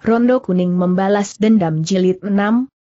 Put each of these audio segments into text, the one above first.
Rondo Kuning membalas dendam jilid 6,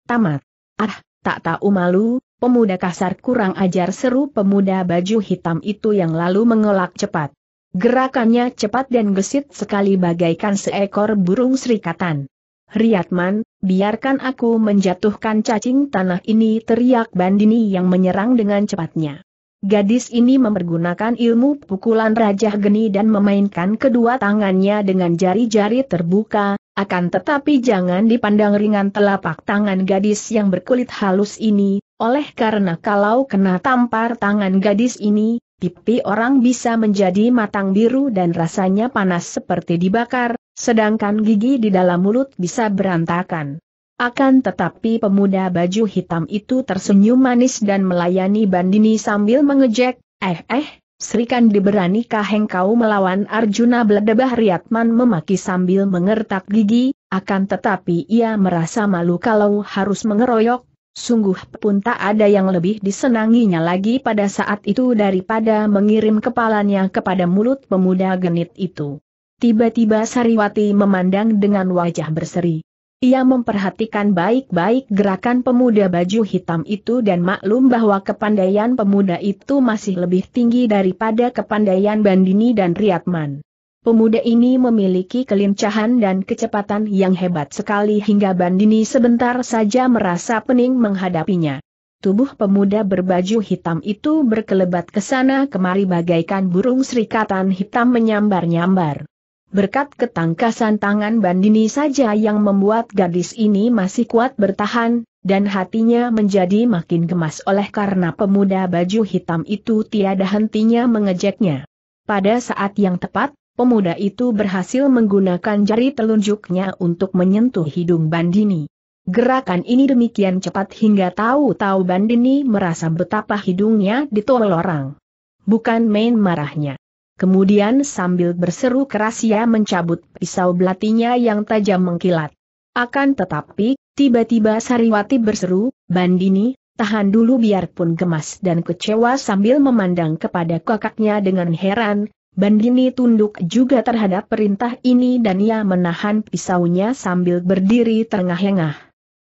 tamat. Ah, tak tahu malu, pemuda kasar kurang ajar seru pemuda baju hitam itu yang lalu mengelak cepat. Gerakannya cepat dan gesit sekali bagaikan seekor burung serikatan. Riatman, biarkan aku menjatuhkan cacing tanah ini teriak Bandini yang menyerang dengan cepatnya. Gadis ini mempergunakan ilmu pukulan Raja Geni dan memainkan kedua tangannya dengan jari-jari terbuka, akan tetapi jangan dipandang ringan telapak tangan gadis yang berkulit halus ini, oleh karena kalau kena tampar tangan gadis ini, pipi orang bisa menjadi matang biru dan rasanya panas seperti dibakar, sedangkan gigi di dalam mulut bisa berantakan. Akan tetapi pemuda baju hitam itu tersenyum manis dan melayani Bandini sambil mengejek, eh eh, Sri Kandi beranikah engkau melawan Arjuna Bledebah Riyatman memaki sambil mengertak gigi, akan tetapi ia merasa malu kalau harus mengeroyok, sungguh pun tak ada yang lebih disenanginya lagi pada saat itu daripada mengirim kepalanya kepada mulut pemuda genit itu. Tiba-tiba Sariwati memandang dengan wajah berseri. Ia memperhatikan baik-baik gerakan pemuda baju hitam itu dan maklum bahwa kepandaian pemuda itu masih lebih tinggi daripada kepandaian Bandini dan Riatman. Pemuda ini memiliki kelincahan dan kecepatan yang hebat sekali hingga Bandini sebentar saja merasa pening menghadapinya. Tubuh pemuda berbaju hitam itu berkelebat ke sana kemari bagaikan burung serikatan hitam menyambar-nyambar. Berkat ketangkasan tangan Bandini saja yang membuat gadis ini masih kuat bertahan, dan hatinya menjadi makin gemas oleh karena pemuda baju hitam itu tiada hentinya mengejeknya. Pada saat yang tepat, pemuda itu berhasil menggunakan jari telunjuknya untuk menyentuh hidung Bandini. Gerakan ini demikian cepat hingga tahu-tahu Bandini merasa betapa hidungnya ditolorang. orang. Bukan main marahnya. Kemudian sambil berseru keras ia mencabut pisau belatinya yang tajam mengkilat. Akan tetapi, tiba-tiba Sariwati berseru, Bandini, tahan dulu biarpun gemas dan kecewa sambil memandang kepada kakaknya dengan heran, Bandini tunduk juga terhadap perintah ini dan ia menahan pisaunya sambil berdiri terengah-engah.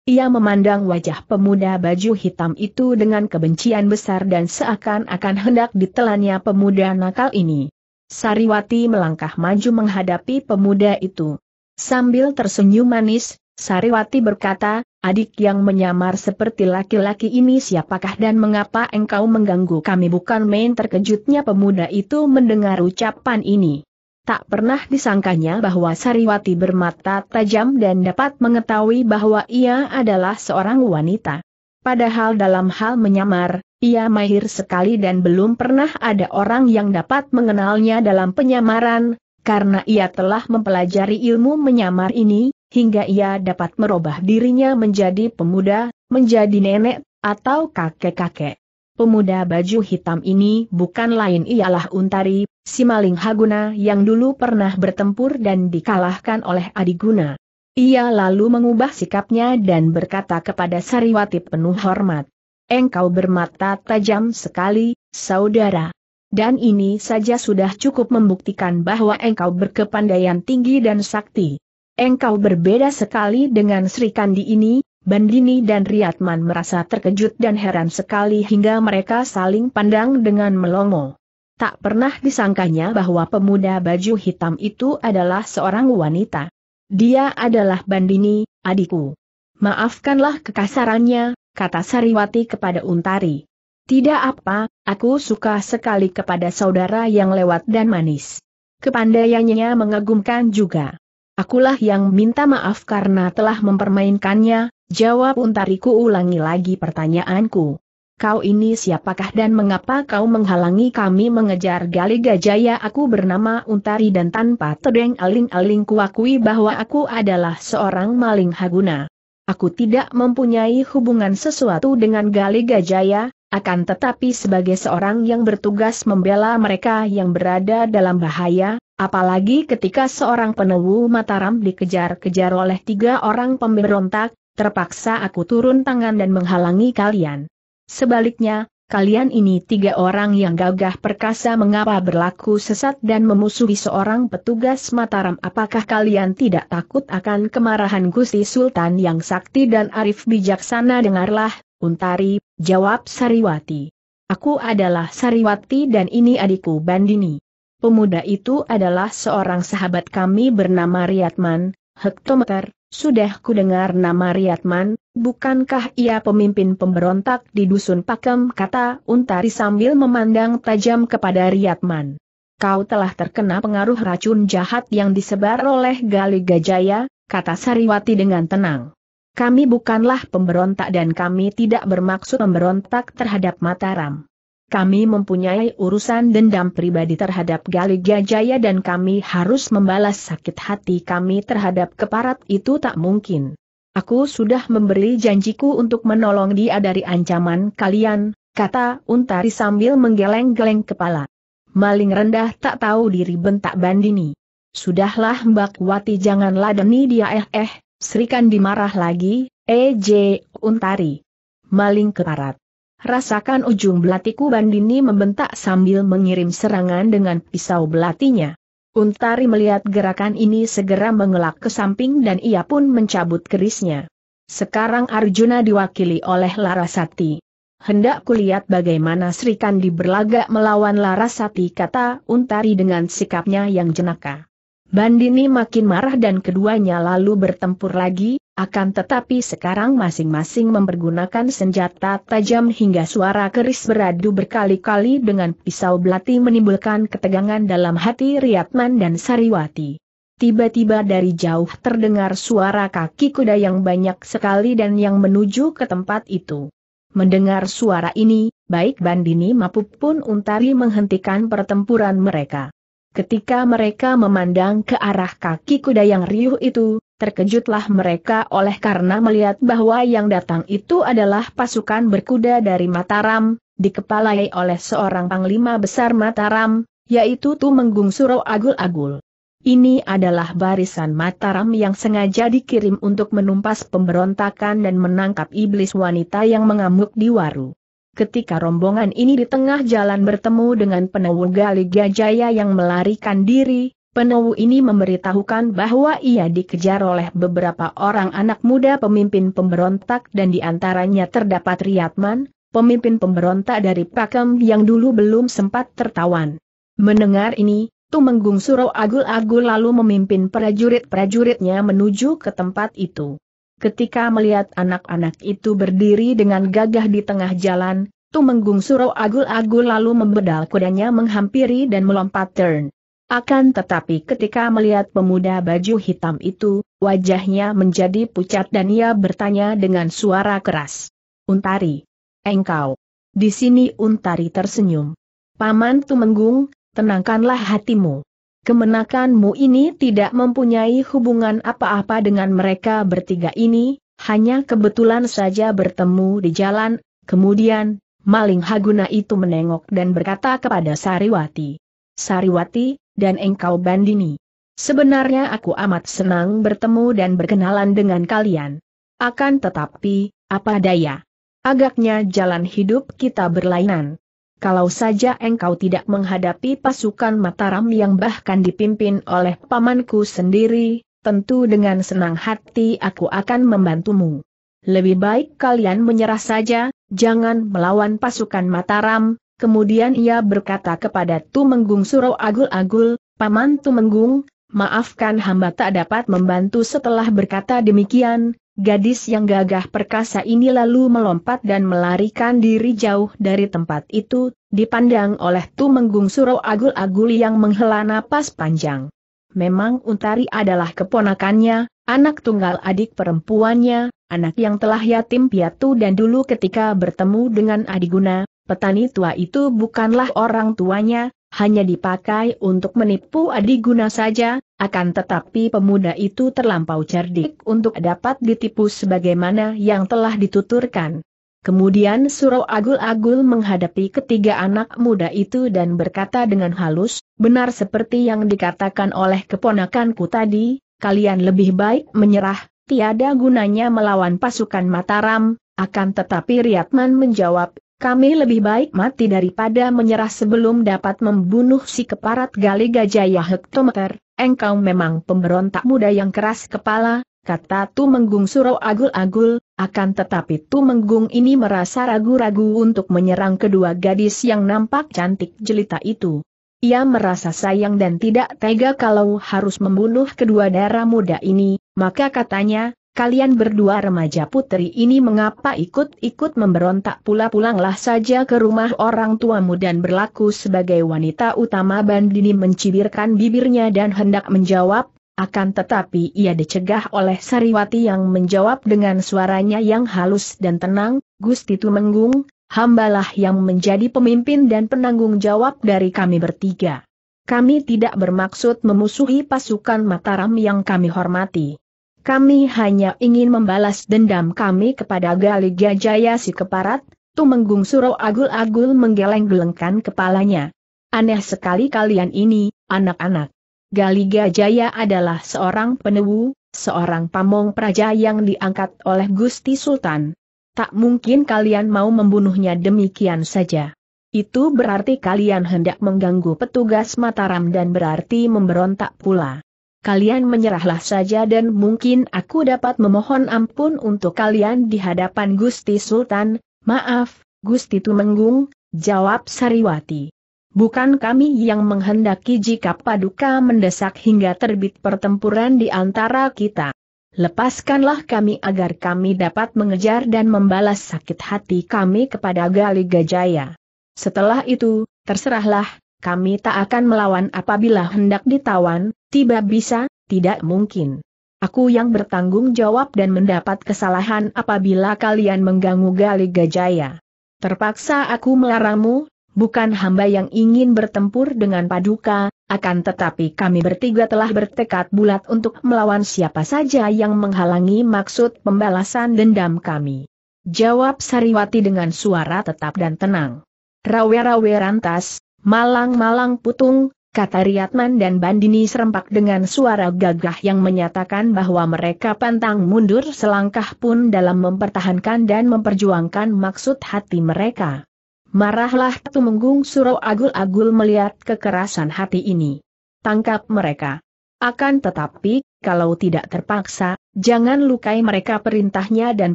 Ia memandang wajah pemuda baju hitam itu dengan kebencian besar dan seakan-akan hendak ditelannya pemuda nakal ini. Sariwati melangkah maju menghadapi pemuda itu. Sambil tersenyum manis, Sariwati berkata, adik yang menyamar seperti laki-laki ini siapakah dan mengapa engkau mengganggu kami bukan main terkejutnya pemuda itu mendengar ucapan ini. Tak pernah disangkanya bahwa Sariwati bermata tajam dan dapat mengetahui bahwa ia adalah seorang wanita. Padahal dalam hal menyamar, ia mahir sekali dan belum pernah ada orang yang dapat mengenalnya dalam penyamaran, karena ia telah mempelajari ilmu menyamar ini, hingga ia dapat merubah dirinya menjadi pemuda, menjadi nenek, atau kakek-kakek. Pemuda baju hitam ini bukan lain ialah Untari, si maling Haguna yang dulu pernah bertempur dan dikalahkan oleh Adiguna. Ia lalu mengubah sikapnya dan berkata kepada Sariwati penuh hormat, Engkau bermata tajam sekali, saudara. Dan ini saja sudah cukup membuktikan bahwa engkau berkepandaian tinggi dan sakti. Engkau berbeda sekali dengan Sri Kandi ini, Bandini dan Riatman merasa terkejut dan heran sekali hingga mereka saling pandang dengan melongo. Tak pernah disangkanya bahwa pemuda baju hitam itu adalah seorang wanita. Dia adalah Bandini, adikku. Maafkanlah kekasarannya, kata Sariwati kepada Untari. Tidak apa, aku suka sekali kepada saudara yang lewat dan manis. Kepandaiannya mengagumkan juga. Akulah yang minta maaf karena telah mempermainkannya, jawab Untariku ulangi lagi pertanyaanku. Kau ini siapakah dan mengapa kau menghalangi kami mengejar Gali Gajaya aku bernama Untari dan tanpa tedeng aling-aling kuakui bahwa aku adalah seorang maling haguna. Aku tidak mempunyai hubungan sesuatu dengan Gali Gajaya, akan tetapi sebagai seorang yang bertugas membela mereka yang berada dalam bahaya, apalagi ketika seorang penewu Mataram dikejar-kejar oleh tiga orang pemberontak, terpaksa aku turun tangan dan menghalangi kalian. Sebaliknya, kalian ini tiga orang yang gagah perkasa mengapa berlaku sesat dan memusuhi seorang petugas Mataram apakah kalian tidak takut akan kemarahan Gusti Sultan yang sakti dan arif bijaksana dengarlah, Untari, jawab Sariwati. Aku adalah Sariwati dan ini adikku Bandini. Pemuda itu adalah seorang sahabat kami bernama Riyadman, hektometer, sudah kudengar nama Riyadman, bukankah ia pemimpin pemberontak di Dusun Pakem kata Untari sambil memandang tajam kepada Riyadman. Kau telah terkena pengaruh racun jahat yang disebar oleh Gali Gajaya, kata Sariwati dengan tenang. Kami bukanlah pemberontak dan kami tidak bermaksud memberontak terhadap Mataram kami mempunyai urusan dendam pribadi terhadap Galiga Jaya dan kami harus membalas sakit hati kami terhadap keparat itu tak mungkin. Aku sudah memberi janjiku untuk menolong dia dari ancaman kalian, kata Untari sambil menggeleng-geleng kepala. Maling rendah tak tahu diri bentak Bandini. Sudahlah Mbak Wati jangan ladeni dia eh eh, Sri dimarah marah lagi, EJ eh, Untari. Maling keparat. Rasakan ujung belatiku Bandini membentak sambil mengirim serangan dengan pisau belatinya. Untari melihat gerakan ini segera mengelak ke samping dan ia pun mencabut kerisnya. Sekarang Arjuna diwakili oleh Larasati. Hendak kulihat bagaimana Sri Kandi berlagak melawan Larasati kata Untari dengan sikapnya yang jenaka. Bandini makin marah dan keduanya lalu bertempur lagi, akan tetapi sekarang masing-masing mempergunakan senjata tajam hingga suara keris beradu berkali-kali dengan pisau belati menimbulkan ketegangan dalam hati Riyatman dan Sariwati. Tiba-tiba dari jauh terdengar suara kaki kuda yang banyak sekali dan yang menuju ke tempat itu. Mendengar suara ini, baik Bandini maupun Untari menghentikan pertempuran mereka. Ketika mereka memandang ke arah kaki kuda yang riuh itu, Terkejutlah mereka oleh karena melihat bahwa yang datang itu adalah pasukan berkuda dari Mataram, dikepalai oleh seorang panglima besar Mataram, yaitu Tumenggung Suro Agul-Agul. Ini adalah barisan Mataram yang sengaja dikirim untuk menumpas pemberontakan dan menangkap iblis wanita yang mengamuk di Waru. Ketika rombongan ini di tengah jalan bertemu dengan penawur Gali Gajaya yang melarikan diri, Penewu ini memberitahukan bahwa ia dikejar oleh beberapa orang anak muda pemimpin pemberontak dan di antaranya terdapat Riyadman, pemimpin pemberontak dari Pakem yang dulu belum sempat tertawan. Mendengar ini, Tumenggung Suro Agul-Agul lalu memimpin prajurit-prajuritnya menuju ke tempat itu. Ketika melihat anak-anak itu berdiri dengan gagah di tengah jalan, Tumenggung Suro Agul-Agul lalu membedal kudanya menghampiri dan melompat turn. Akan tetapi ketika melihat pemuda baju hitam itu, wajahnya menjadi pucat dan ia bertanya dengan suara keras. Untari. Engkau. Di sini Untari tersenyum. Paman Tumenggung, tenangkanlah hatimu. Kemenakanmu ini tidak mempunyai hubungan apa-apa dengan mereka bertiga ini, hanya kebetulan saja bertemu di jalan, kemudian, maling Haguna itu menengok dan berkata kepada Sariwati. Sariwati, dan engkau Bandini. Sebenarnya aku amat senang bertemu dan berkenalan dengan kalian. Akan tetapi, apa daya? Agaknya jalan hidup kita berlainan. Kalau saja engkau tidak menghadapi pasukan Mataram yang bahkan dipimpin oleh pamanku sendiri, tentu dengan senang hati aku akan membantumu. Lebih baik kalian menyerah saja, jangan melawan pasukan Mataram, kemudian ia berkata kepada Tumenggung Suro Agul-Agul, Paman Tumenggung, maafkan hamba tak dapat membantu setelah berkata demikian, gadis yang gagah perkasa ini lalu melompat dan melarikan diri jauh dari tempat itu, dipandang oleh Tumenggung Suro Agul-Agul yang menghela napas panjang. Memang Untari adalah keponakannya, anak tunggal adik perempuannya, anak yang telah yatim piatu dan dulu ketika bertemu dengan Adiguna, petani tua itu bukanlah orang tuanya, hanya dipakai untuk menipu adi adiguna saja, akan tetapi pemuda itu terlampau cerdik untuk dapat ditipu sebagaimana yang telah dituturkan. Kemudian Suro Agul-Agul menghadapi ketiga anak muda itu dan berkata dengan halus, benar seperti yang dikatakan oleh keponakanku tadi, kalian lebih baik menyerah, tiada gunanya melawan pasukan Mataram, akan tetapi Riatman menjawab, kami lebih baik mati daripada menyerah sebelum dapat membunuh si keparat gali gajah hektometer, engkau memang pemberontak muda yang keras kepala, kata Tumenggung surau Agul-Agul, akan tetapi Tumenggung ini merasa ragu-ragu untuk menyerang kedua gadis yang nampak cantik jelita itu. Ia merasa sayang dan tidak tega kalau harus membunuh kedua darah muda ini, maka katanya, kalian berdua remaja putri ini mengapa ikut-ikut memberontak pula pulanglah saja ke rumah orang tuamu dan berlaku sebagai wanita utama Bandini mencibirkan bibirnya dan hendak menjawab, akan tetapi ia dicegah oleh Sariwati yang menjawab dengan suaranya yang halus dan tenang, Gusti Tumenggung, hambalah yang menjadi pemimpin dan penanggung jawab dari kami bertiga. Kami tidak bermaksud memusuhi pasukan Mataram yang kami hormati. Kami hanya ingin membalas dendam kami kepada Gali Gajaya si keparat, Tumenggung Suro Agul-Agul menggeleng-gelengkan kepalanya. Aneh sekali kalian ini, anak-anak. Gali Gajaya adalah seorang penewu, seorang pamong praja yang diangkat oleh Gusti Sultan. Tak mungkin kalian mau membunuhnya demikian saja. Itu berarti kalian hendak mengganggu petugas Mataram dan berarti memberontak pula kalian menyerahlah saja dan mungkin aku dapat memohon ampun untuk kalian di hadapan Gusti Sultan, maaf, Gusti Tumenggung, jawab Sariwati. Bukan kami yang menghendaki jika paduka mendesak hingga terbit pertempuran di antara kita. Lepaskanlah kami agar kami dapat mengejar dan membalas sakit hati kami kepada Gali Gajaya. Setelah itu, terserahlah, kami tak akan melawan apabila hendak ditawan, tiba bisa, tidak mungkin. Aku yang bertanggung jawab dan mendapat kesalahan apabila kalian mengganggu Gali Gajaya. Terpaksa aku melarangmu. bukan hamba yang ingin bertempur dengan paduka, akan tetapi kami bertiga telah bertekad bulat untuk melawan siapa saja yang menghalangi maksud pembalasan dendam kami. Jawab Sariwati dengan suara tetap dan tenang. Rawe-rawe rantas, Malang-malang putung, kata Riyatman dan Bandini serempak dengan suara gagah yang menyatakan bahwa mereka pantang mundur selangkah pun dalam mempertahankan dan memperjuangkan maksud hati mereka. Marahlah Tumenggung Suro Agul-Agul melihat kekerasan hati ini. Tangkap mereka. Akan tetapi, kalau tidak terpaksa, jangan lukai mereka perintahnya dan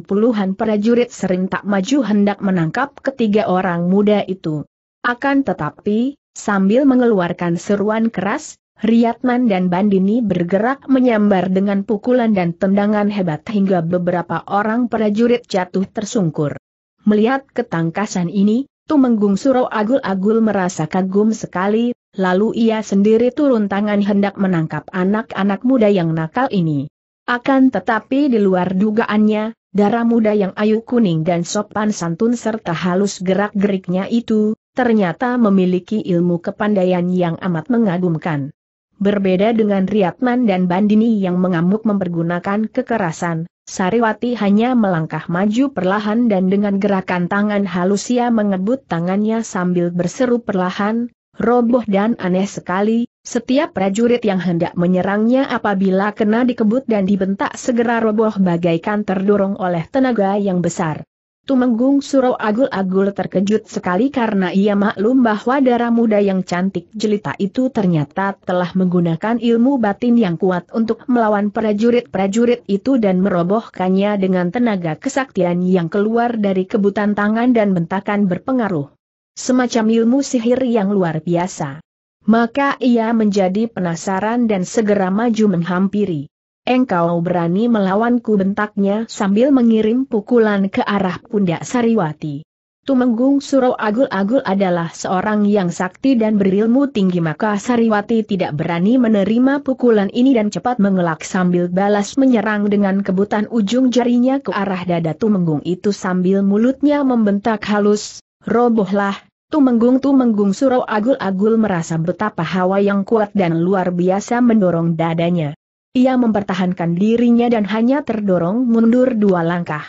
puluhan prajurit serentak maju hendak menangkap ketiga orang muda itu. Akan tetapi, sambil mengeluarkan seruan keras, Riyatman dan Bandini bergerak menyambar dengan pukulan dan tendangan hebat hingga beberapa orang prajurit jatuh tersungkur. Melihat ketangkasan ini, Tumenggung Suro Agul-Agul merasa kagum sekali, lalu ia sendiri turun tangan hendak menangkap anak-anak muda yang nakal ini. Akan tetapi di luar dugaannya, darah muda yang ayu kuning dan sopan santun serta halus gerak-geriknya itu, ternyata memiliki ilmu kepandaian yang amat mengagumkan. Berbeda dengan Riyatman dan Bandini yang mengamuk mempergunakan kekerasan, Sariwati hanya melangkah maju perlahan dan dengan gerakan tangan halus ia mengebut tangannya sambil berseru perlahan, roboh dan aneh sekali, setiap prajurit yang hendak menyerangnya apabila kena dikebut dan dibentak segera roboh bagaikan terdorong oleh tenaga yang besar. Tumenggung Suro Agul-Agul terkejut sekali karena ia maklum bahwa darah muda yang cantik jelita itu ternyata telah menggunakan ilmu batin yang kuat untuk melawan prajurit-prajurit itu dan merobohkannya dengan tenaga kesaktian yang keluar dari kebutan tangan dan bentakan berpengaruh. Semacam ilmu sihir yang luar biasa. Maka ia menjadi penasaran dan segera maju menghampiri. Engkau berani melawanku bentaknya sambil mengirim pukulan ke arah pundak Sariwati. Tumenggung Suro Agul-Agul adalah seorang yang sakti dan berilmu tinggi maka Sariwati tidak berani menerima pukulan ini dan cepat mengelak sambil balas menyerang dengan kebutan ujung jarinya ke arah dada Tumenggung itu sambil mulutnya membentak halus, robohlah, Tumenggung Tumenggung Suro Agul-Agul merasa betapa hawa yang kuat dan luar biasa mendorong dadanya. Ia mempertahankan dirinya dan hanya terdorong mundur dua langkah.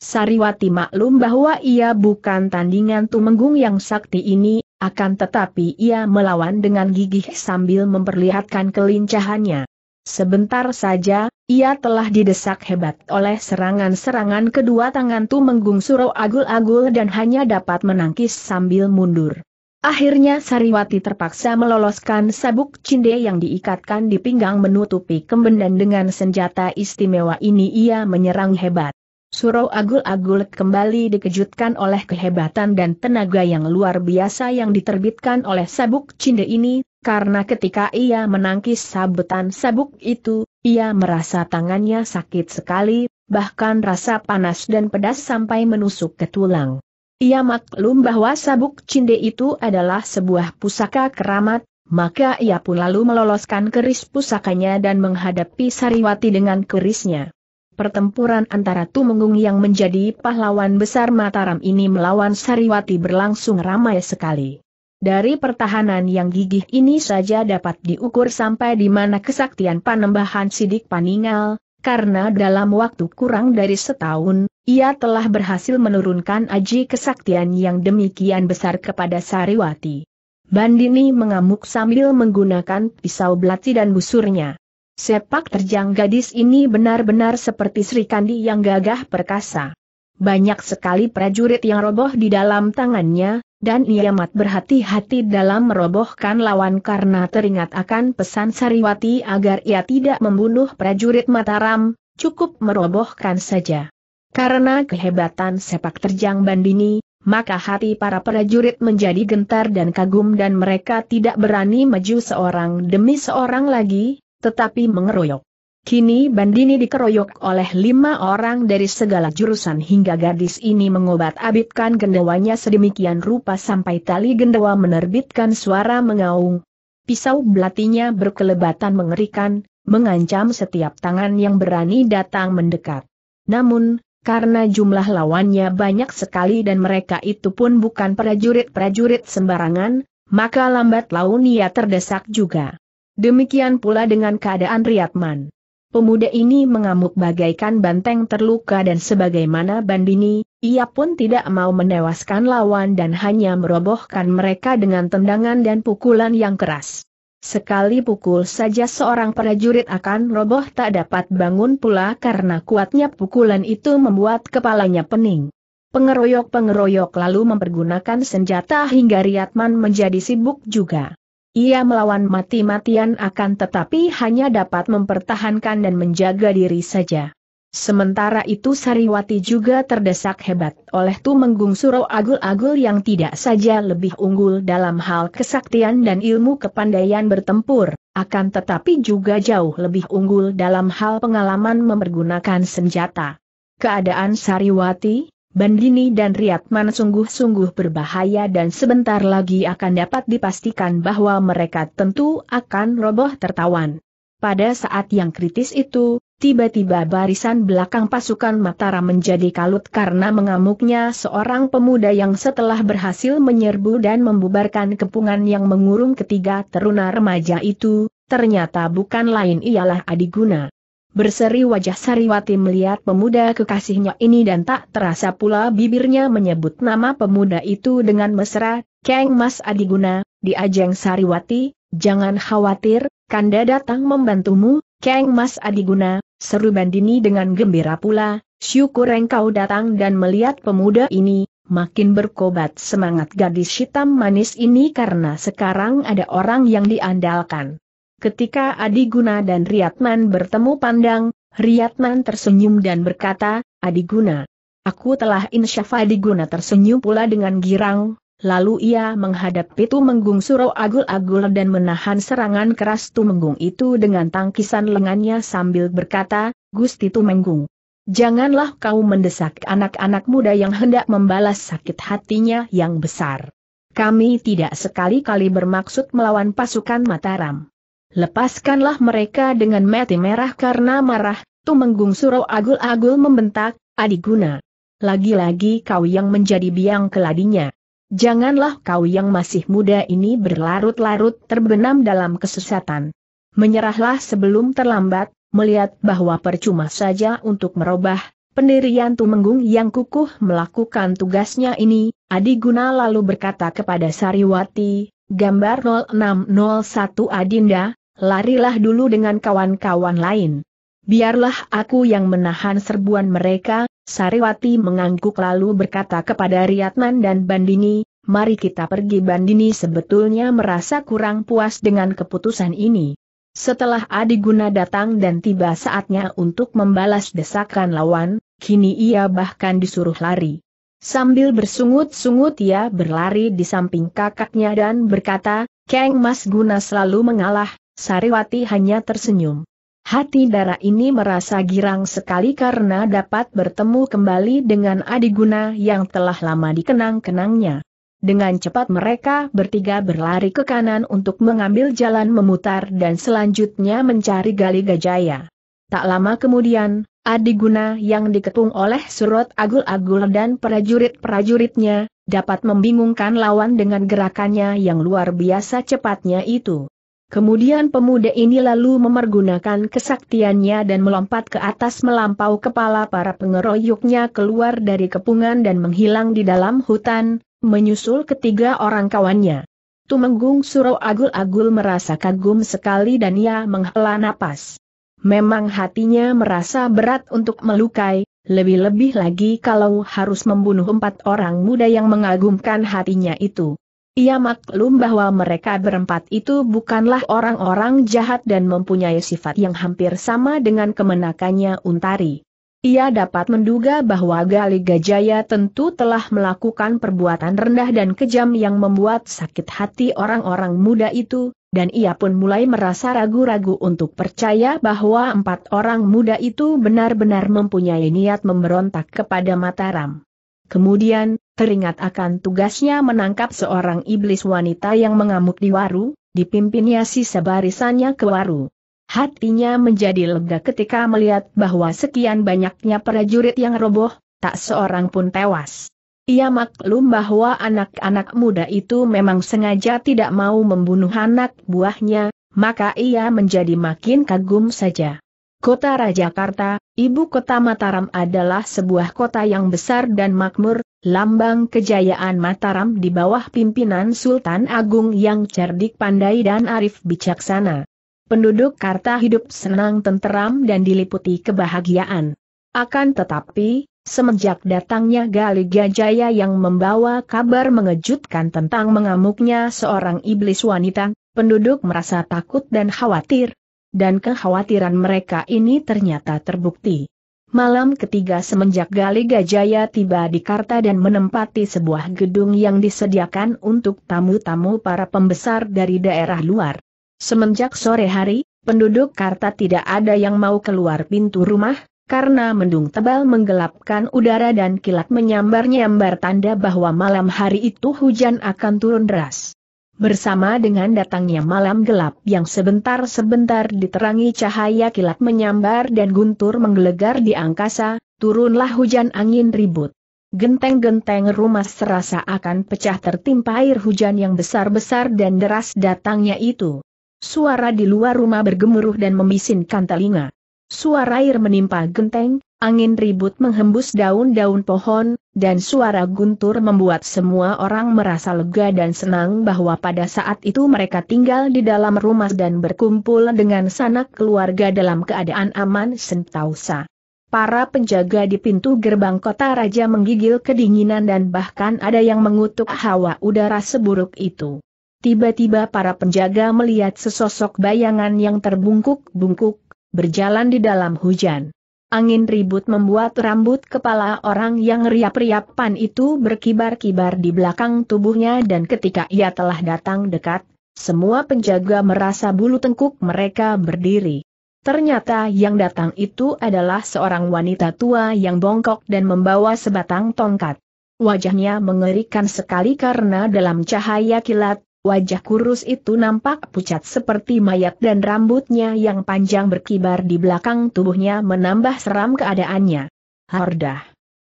Sariwati maklum bahwa ia bukan tandingan Tumenggung yang sakti ini, akan tetapi ia melawan dengan gigih sambil memperlihatkan kelincahannya. Sebentar saja, ia telah didesak hebat oleh serangan-serangan kedua tangan Tumenggung Suro agul-agul dan hanya dapat menangkis sambil mundur. Akhirnya Sariwati terpaksa meloloskan sabuk cinde yang diikatkan di pinggang menutupi kemben dan dengan senjata istimewa ini ia menyerang hebat. Suro Agul-Agul kembali dikejutkan oleh kehebatan dan tenaga yang luar biasa yang diterbitkan oleh sabuk cinde ini, karena ketika ia menangkis sabetan sabuk itu, ia merasa tangannya sakit sekali, bahkan rasa panas dan pedas sampai menusuk ke tulang. Ia maklum bahwa sabuk cinde itu adalah sebuah pusaka keramat, maka ia pun lalu meloloskan keris pusakanya dan menghadapi Sariwati dengan kerisnya. Pertempuran antara Tumenggung yang menjadi pahlawan besar Mataram ini melawan Sariwati berlangsung ramai sekali. Dari pertahanan yang gigih ini saja dapat diukur sampai di mana kesaktian panembahan sidik paningal, karena dalam waktu kurang dari setahun, ia telah berhasil menurunkan aji kesaktian yang demikian besar kepada Sariwati. Bandini mengamuk sambil menggunakan pisau belati dan busurnya. Sepak terjang gadis ini benar-benar seperti Sri Kandi yang gagah perkasa. Banyak sekali prajurit yang roboh di dalam tangannya, dan ia amat berhati-hati dalam merobohkan lawan karena teringat akan pesan Sariwati agar ia tidak membunuh prajurit Mataram, cukup merobohkan saja. Karena kehebatan sepak terjang Bandini, maka hati para prajurit menjadi gentar dan kagum dan mereka tidak berani maju seorang demi seorang lagi, tetapi mengeroyok. Kini Bandini dikeroyok oleh lima orang dari segala jurusan hingga gadis ini mengobat abitkan gendawanya sedemikian rupa sampai tali gendawa menerbitkan suara mengaung. Pisau belatinya berkelebatan mengerikan, mengancam setiap tangan yang berani datang mendekat. Namun, karena jumlah lawannya banyak sekali dan mereka itu pun bukan prajurit-prajurit sembarangan, maka lambat laun ia terdesak juga. Demikian pula dengan keadaan Riyadman. Pemuda ini mengamuk bagaikan banteng terluka dan sebagaimana bandini, ia pun tidak mau menewaskan lawan dan hanya merobohkan mereka dengan tendangan dan pukulan yang keras. Sekali pukul saja seorang prajurit akan roboh tak dapat bangun pula karena kuatnya pukulan itu membuat kepalanya pening. Pengeroyok-pengeroyok lalu mempergunakan senjata hingga Riatman menjadi sibuk juga. Ia melawan mati-matian akan tetapi hanya dapat mempertahankan dan menjaga diri saja. Sementara itu Sariwati juga terdesak hebat oleh Tumenggung Suro Agul-Agul yang tidak saja lebih unggul dalam hal kesaktian dan ilmu kepandaian bertempur, akan tetapi juga jauh lebih unggul dalam hal pengalaman mempergunakan senjata. Keadaan Sariwati, Bandini dan Riyadman sungguh-sungguh berbahaya dan sebentar lagi akan dapat dipastikan bahwa mereka tentu akan roboh tertawan. Pada saat yang kritis itu, Tiba-tiba barisan belakang pasukan Matara menjadi kalut karena mengamuknya seorang pemuda yang setelah berhasil menyerbu dan membubarkan kepungan yang mengurung ketiga teruna remaja itu, ternyata bukan lain ialah Adiguna. Berseri wajah Sariwati melihat pemuda kekasihnya ini dan tak terasa pula bibirnya menyebut nama pemuda itu dengan mesra, Kang Mas Adiguna, di ajeng Sariwati, jangan khawatir, Kanda datang membantumu, Kang Mas Adiguna, Seru Bandini dengan gembira pula, syukur engkau datang dan melihat pemuda ini, makin berkobat semangat gadis hitam manis ini karena sekarang ada orang yang diandalkan. Ketika Adi Guna dan Riyatman bertemu pandang, Riyatman tersenyum dan berkata, Adi Guna. Aku telah insyaf Adi Guna tersenyum pula dengan girang, Lalu ia menghadapi Tumenggung Suro Agul-Agul dan menahan serangan keras Tumenggung itu dengan tangkisan lengannya sambil berkata, Gusti Tumenggung. Janganlah kau mendesak anak-anak muda yang hendak membalas sakit hatinya yang besar. Kami tidak sekali-kali bermaksud melawan pasukan Mataram. Lepaskanlah mereka dengan mati merah karena marah, Tumenggung Suro Agul-Agul membentak, Adiguna. Lagi-lagi kau yang menjadi biang keladinya. Janganlah kau yang masih muda ini berlarut-larut terbenam dalam kesesatan. Menyerahlah sebelum terlambat, melihat bahwa percuma saja untuk merubah, pendirian Tumenggung yang kukuh melakukan tugasnya ini, Adi Guna lalu berkata kepada Sariwati, gambar 0601 Adinda, larilah dulu dengan kawan-kawan lain. Biarlah aku yang menahan serbuan mereka, Sariwati mengangguk lalu berkata kepada Riyatnan dan Bandini, mari kita pergi Bandini sebetulnya merasa kurang puas dengan keputusan ini. Setelah Adiguna datang dan tiba saatnya untuk membalas desakan lawan, kini ia bahkan disuruh lari. Sambil bersungut-sungut ia berlari di samping kakaknya dan berkata, keng Mas Guna selalu mengalah, Sariwati hanya tersenyum. Hati darah ini merasa girang sekali karena dapat bertemu kembali dengan Adiguna yang telah lama dikenang-kenangnya. Dengan cepat mereka bertiga berlari ke kanan untuk mengambil jalan memutar dan selanjutnya mencari Gali Gajaya. Tak lama kemudian, Adiguna yang diketung oleh Surot Agul-Agul dan prajurit-prajuritnya, dapat membingungkan lawan dengan gerakannya yang luar biasa cepatnya itu. Kemudian pemuda ini lalu memergunakan kesaktiannya dan melompat ke atas melampau kepala para pengeroyoknya keluar dari kepungan dan menghilang di dalam hutan, menyusul ketiga orang kawannya. Tumenggung Suro Agul-Agul merasa kagum sekali dan ia menghela napas. Memang hatinya merasa berat untuk melukai, lebih-lebih lagi kalau harus membunuh empat orang muda yang mengagumkan hatinya itu. Ia maklum bahwa mereka berempat itu bukanlah orang-orang jahat dan mempunyai sifat yang hampir sama dengan kemenakannya Untari. Ia dapat menduga bahwa Gali Gajaya tentu telah melakukan perbuatan rendah dan kejam yang membuat sakit hati orang-orang muda itu, dan ia pun mulai merasa ragu-ragu untuk percaya bahwa empat orang muda itu benar-benar mempunyai niat memberontak kepada Mataram. Kemudian, teringat akan tugasnya menangkap seorang iblis wanita yang mengamuk di waru, dipimpinnya sisa barisannya ke waru. Hatinya menjadi lega ketika melihat bahwa sekian banyaknya prajurit yang roboh, tak seorang pun tewas. Ia maklum bahwa anak-anak muda itu memang sengaja tidak mau membunuh anak buahnya, maka ia menjadi makin kagum saja. Kota Rajakarta, ibu kota Mataram adalah sebuah kota yang besar dan makmur, lambang kejayaan Mataram di bawah pimpinan Sultan Agung yang cerdik pandai dan arif bijaksana. Penduduk Karta hidup senang tenteram dan diliputi kebahagiaan. Akan tetapi, semenjak datangnya Galiga Jaya yang membawa kabar mengejutkan tentang mengamuknya seorang iblis wanita, penduduk merasa takut dan khawatir, dan kekhawatiran mereka ini ternyata terbukti. Malam ketiga semenjak Gali Gajaya tiba di Karta dan menempati sebuah gedung yang disediakan untuk tamu-tamu para pembesar dari daerah luar. Semenjak sore hari, penduduk Karta tidak ada yang mau keluar pintu rumah, karena mendung tebal menggelapkan udara dan kilat menyambar-nyambar tanda bahwa malam hari itu hujan akan turun deras. Bersama dengan datangnya malam gelap yang sebentar-sebentar diterangi cahaya kilat menyambar dan guntur menggelegar di angkasa, turunlah hujan angin ribut. Genteng-genteng rumah serasa akan pecah tertimpa air hujan yang besar-besar dan deras datangnya itu. Suara di luar rumah bergemuruh dan memisinkan telinga. Suara air menimpa genteng, angin ribut menghembus daun-daun pohon, dan suara guntur membuat semua orang merasa lega dan senang bahwa pada saat itu mereka tinggal di dalam rumah dan berkumpul dengan sanak keluarga dalam keadaan aman sentausa. Para penjaga di pintu gerbang kota raja menggigil kedinginan dan bahkan ada yang mengutuk hawa udara seburuk itu. Tiba-tiba para penjaga melihat sesosok bayangan yang terbungkuk-bungkuk, berjalan di dalam hujan angin ribut membuat rambut kepala orang yang riap pan itu berkibar-kibar di belakang tubuhnya dan ketika ia telah datang dekat, semua penjaga merasa bulu tengkuk mereka berdiri. Ternyata yang datang itu adalah seorang wanita tua yang bongkok dan membawa sebatang tongkat. Wajahnya mengerikan sekali karena dalam cahaya kilat, Wajah kurus itu nampak pucat seperti mayat dan rambutnya yang panjang berkibar di belakang tubuhnya menambah seram keadaannya. Hardah.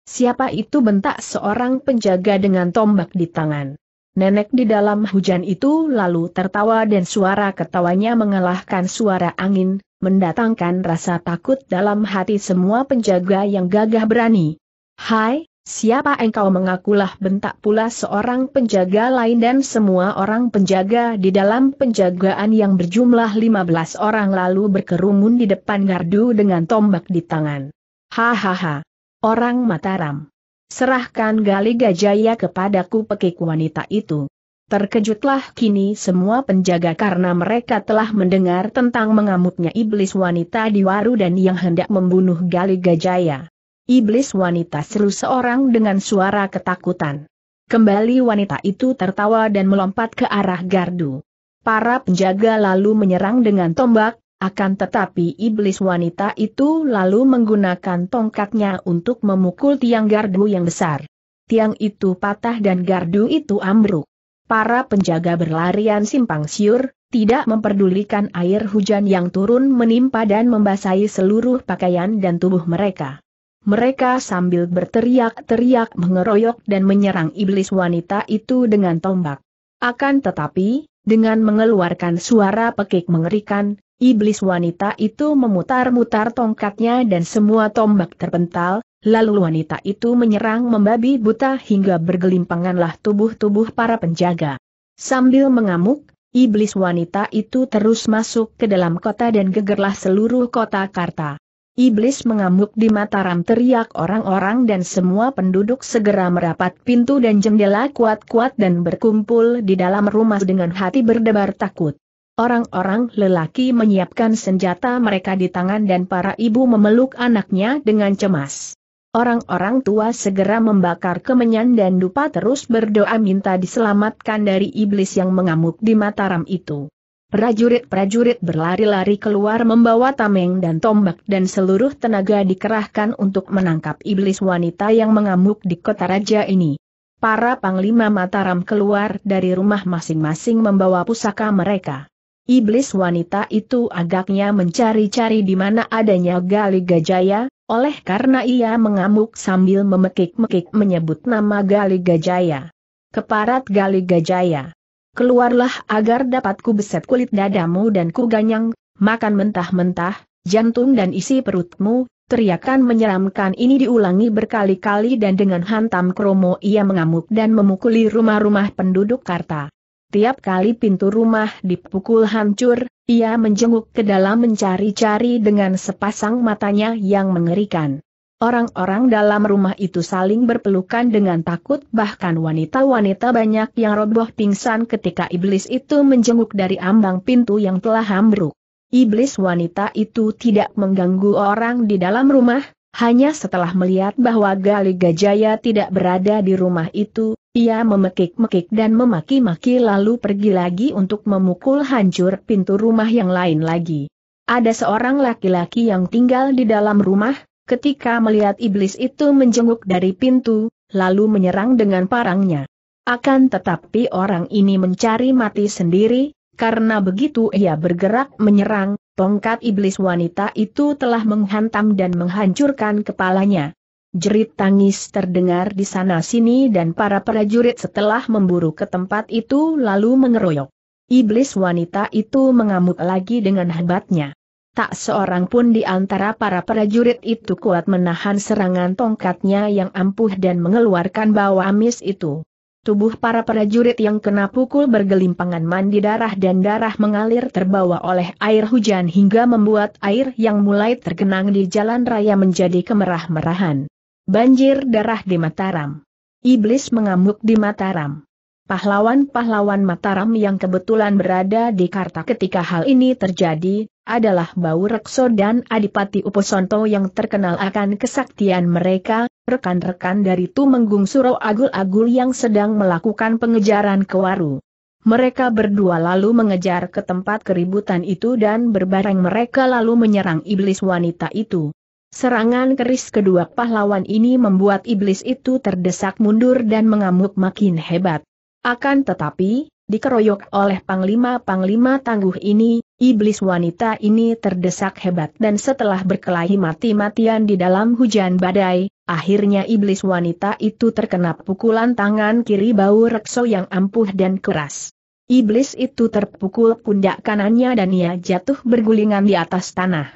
Siapa itu bentak seorang penjaga dengan tombak di tangan. Nenek di dalam hujan itu lalu tertawa dan suara ketawanya mengalahkan suara angin, mendatangkan rasa takut dalam hati semua penjaga yang gagah berani. Hai, Siapa engkau mengakulah bentak pula seorang penjaga lain dan semua orang penjaga di dalam penjagaan yang berjumlah 15 orang lalu berkerumun di depan gardu dengan tombak di tangan. Hahaha. Orang Mataram. Serahkan gali gajaya kepadaku pekik wanita itu. Terkejutlah kini semua penjaga karena mereka telah mendengar tentang mengamuknya iblis wanita di waru dan yang hendak membunuh gali gajaya. Iblis wanita seru seorang dengan suara ketakutan. Kembali wanita itu tertawa dan melompat ke arah gardu. Para penjaga lalu menyerang dengan tombak, akan tetapi iblis wanita itu lalu menggunakan tongkatnya untuk memukul tiang gardu yang besar. Tiang itu patah dan gardu itu ambruk. Para penjaga berlarian simpang siur, tidak memperdulikan air hujan yang turun menimpa dan membasahi seluruh pakaian dan tubuh mereka. Mereka sambil berteriak-teriak mengeroyok dan menyerang iblis wanita itu dengan tombak. Akan tetapi, dengan mengeluarkan suara pekik mengerikan, iblis wanita itu memutar-mutar tongkatnya dan semua tombak terpental, lalu wanita itu menyerang membabi buta hingga bergelimpanganlah tubuh-tubuh para penjaga. Sambil mengamuk, iblis wanita itu terus masuk ke dalam kota dan gegerlah seluruh kota Karta. Iblis mengamuk di Mataram teriak orang-orang dan semua penduduk segera merapat pintu dan jendela kuat-kuat dan berkumpul di dalam rumah dengan hati berdebar takut. Orang-orang lelaki menyiapkan senjata mereka di tangan dan para ibu memeluk anaknya dengan cemas. Orang-orang tua segera membakar kemenyan dan dupa terus berdoa minta diselamatkan dari iblis yang mengamuk di Mataram itu. Prajurit-prajurit berlari-lari keluar membawa tameng dan tombak dan seluruh tenaga dikerahkan untuk menangkap iblis wanita yang mengamuk di kota raja ini. Para panglima Mataram keluar dari rumah masing-masing membawa pusaka mereka. Iblis wanita itu agaknya mencari-cari di mana adanya Gali Gajaya, oleh karena ia mengamuk sambil memekik-mekik menyebut nama Gali Gajaya. Keparat Gali Gajaya keluarlah agar dapat ku beset kulit dadamu dan ku ganyang, makan mentah-mentah, jantung dan isi perutmu, teriakan menyeramkan ini diulangi berkali-kali dan dengan hantam kromo ia mengamuk dan memukuli rumah-rumah penduduk Karta. Tiap kali pintu rumah dipukul hancur, ia menjenguk ke dalam mencari-cari dengan sepasang matanya yang mengerikan. Orang-orang dalam rumah itu saling berpelukan dengan takut bahkan wanita-wanita banyak yang roboh pingsan ketika iblis itu menjenguk dari ambang pintu yang telah ambruk. Iblis wanita itu tidak mengganggu orang di dalam rumah, hanya setelah melihat bahwa Gali Gajaya tidak berada di rumah itu, ia memekik-mekik dan memaki-maki lalu pergi lagi untuk memukul hancur pintu rumah yang lain lagi. Ada seorang laki-laki yang tinggal di dalam rumah, ketika melihat iblis itu menjenguk dari pintu, lalu menyerang dengan parangnya. Akan tetapi orang ini mencari mati sendiri, karena begitu ia bergerak menyerang, tongkat iblis wanita itu telah menghantam dan menghancurkan kepalanya. Jerit tangis terdengar di sana-sini dan para prajurit setelah memburu ke tempat itu lalu mengeroyok. Iblis wanita itu mengamuk lagi dengan hebatnya. Tak seorang pun di antara para prajurit itu kuat menahan serangan tongkatnya yang ampuh dan mengeluarkan bau amis itu. Tubuh para prajurit yang kena pukul bergelimpangan mandi darah dan darah mengalir terbawa oleh air hujan hingga membuat air yang mulai tergenang di jalan raya menjadi kemerah-merahan. Banjir darah di Mataram. Iblis mengamuk di Mataram. Pahlawan-pahlawan Mataram yang kebetulan berada di Karta ketika hal ini terjadi, adalah Bau Rekso dan Adipati Uposonto yang terkenal akan kesaktian mereka, rekan-rekan dari Tumenggung Suro Agul-Agul yang sedang melakukan pengejaran ke Waru. Mereka berdua lalu mengejar ke tempat keributan itu dan berbareng mereka lalu menyerang iblis wanita itu. Serangan keris kedua pahlawan ini membuat iblis itu terdesak mundur dan mengamuk makin hebat. Akan tetapi, dikeroyok oleh panglima-panglima tangguh ini, iblis wanita ini terdesak hebat dan setelah berkelahi mati-matian di dalam hujan badai, akhirnya iblis wanita itu terkena pukulan tangan kiri bau rekso yang ampuh dan keras. Iblis itu terpukul pundak kanannya dan ia jatuh bergulingan di atas tanah.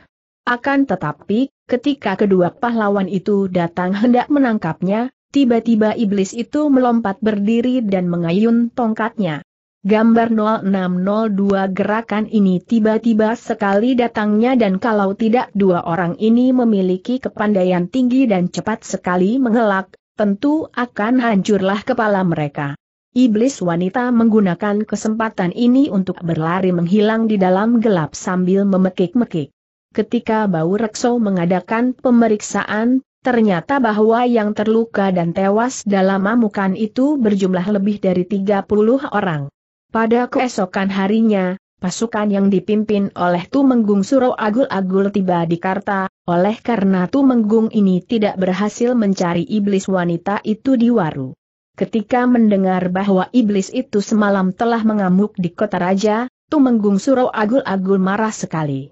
Akan tetapi, ketika kedua pahlawan itu datang hendak menangkapnya, Tiba-tiba iblis itu melompat berdiri dan mengayun tongkatnya. Gambar 0602 gerakan ini tiba-tiba sekali datangnya dan kalau tidak dua orang ini memiliki kepandaian tinggi dan cepat sekali mengelak, tentu akan hancurlah kepala mereka. Iblis wanita menggunakan kesempatan ini untuk berlari menghilang di dalam gelap sambil memekik-mekik. Ketika Bau Rekso mengadakan pemeriksaan, Ternyata bahwa yang terluka dan tewas dalam amukan itu berjumlah lebih dari 30 orang. Pada keesokan harinya, pasukan yang dipimpin oleh Tumenggung Suro Agul-Agul tiba di Karta, oleh karena Tumenggung ini tidak berhasil mencari iblis wanita itu di Waru. Ketika mendengar bahwa iblis itu semalam telah mengamuk di kota raja, Tumenggung Suro Agul-Agul marah sekali.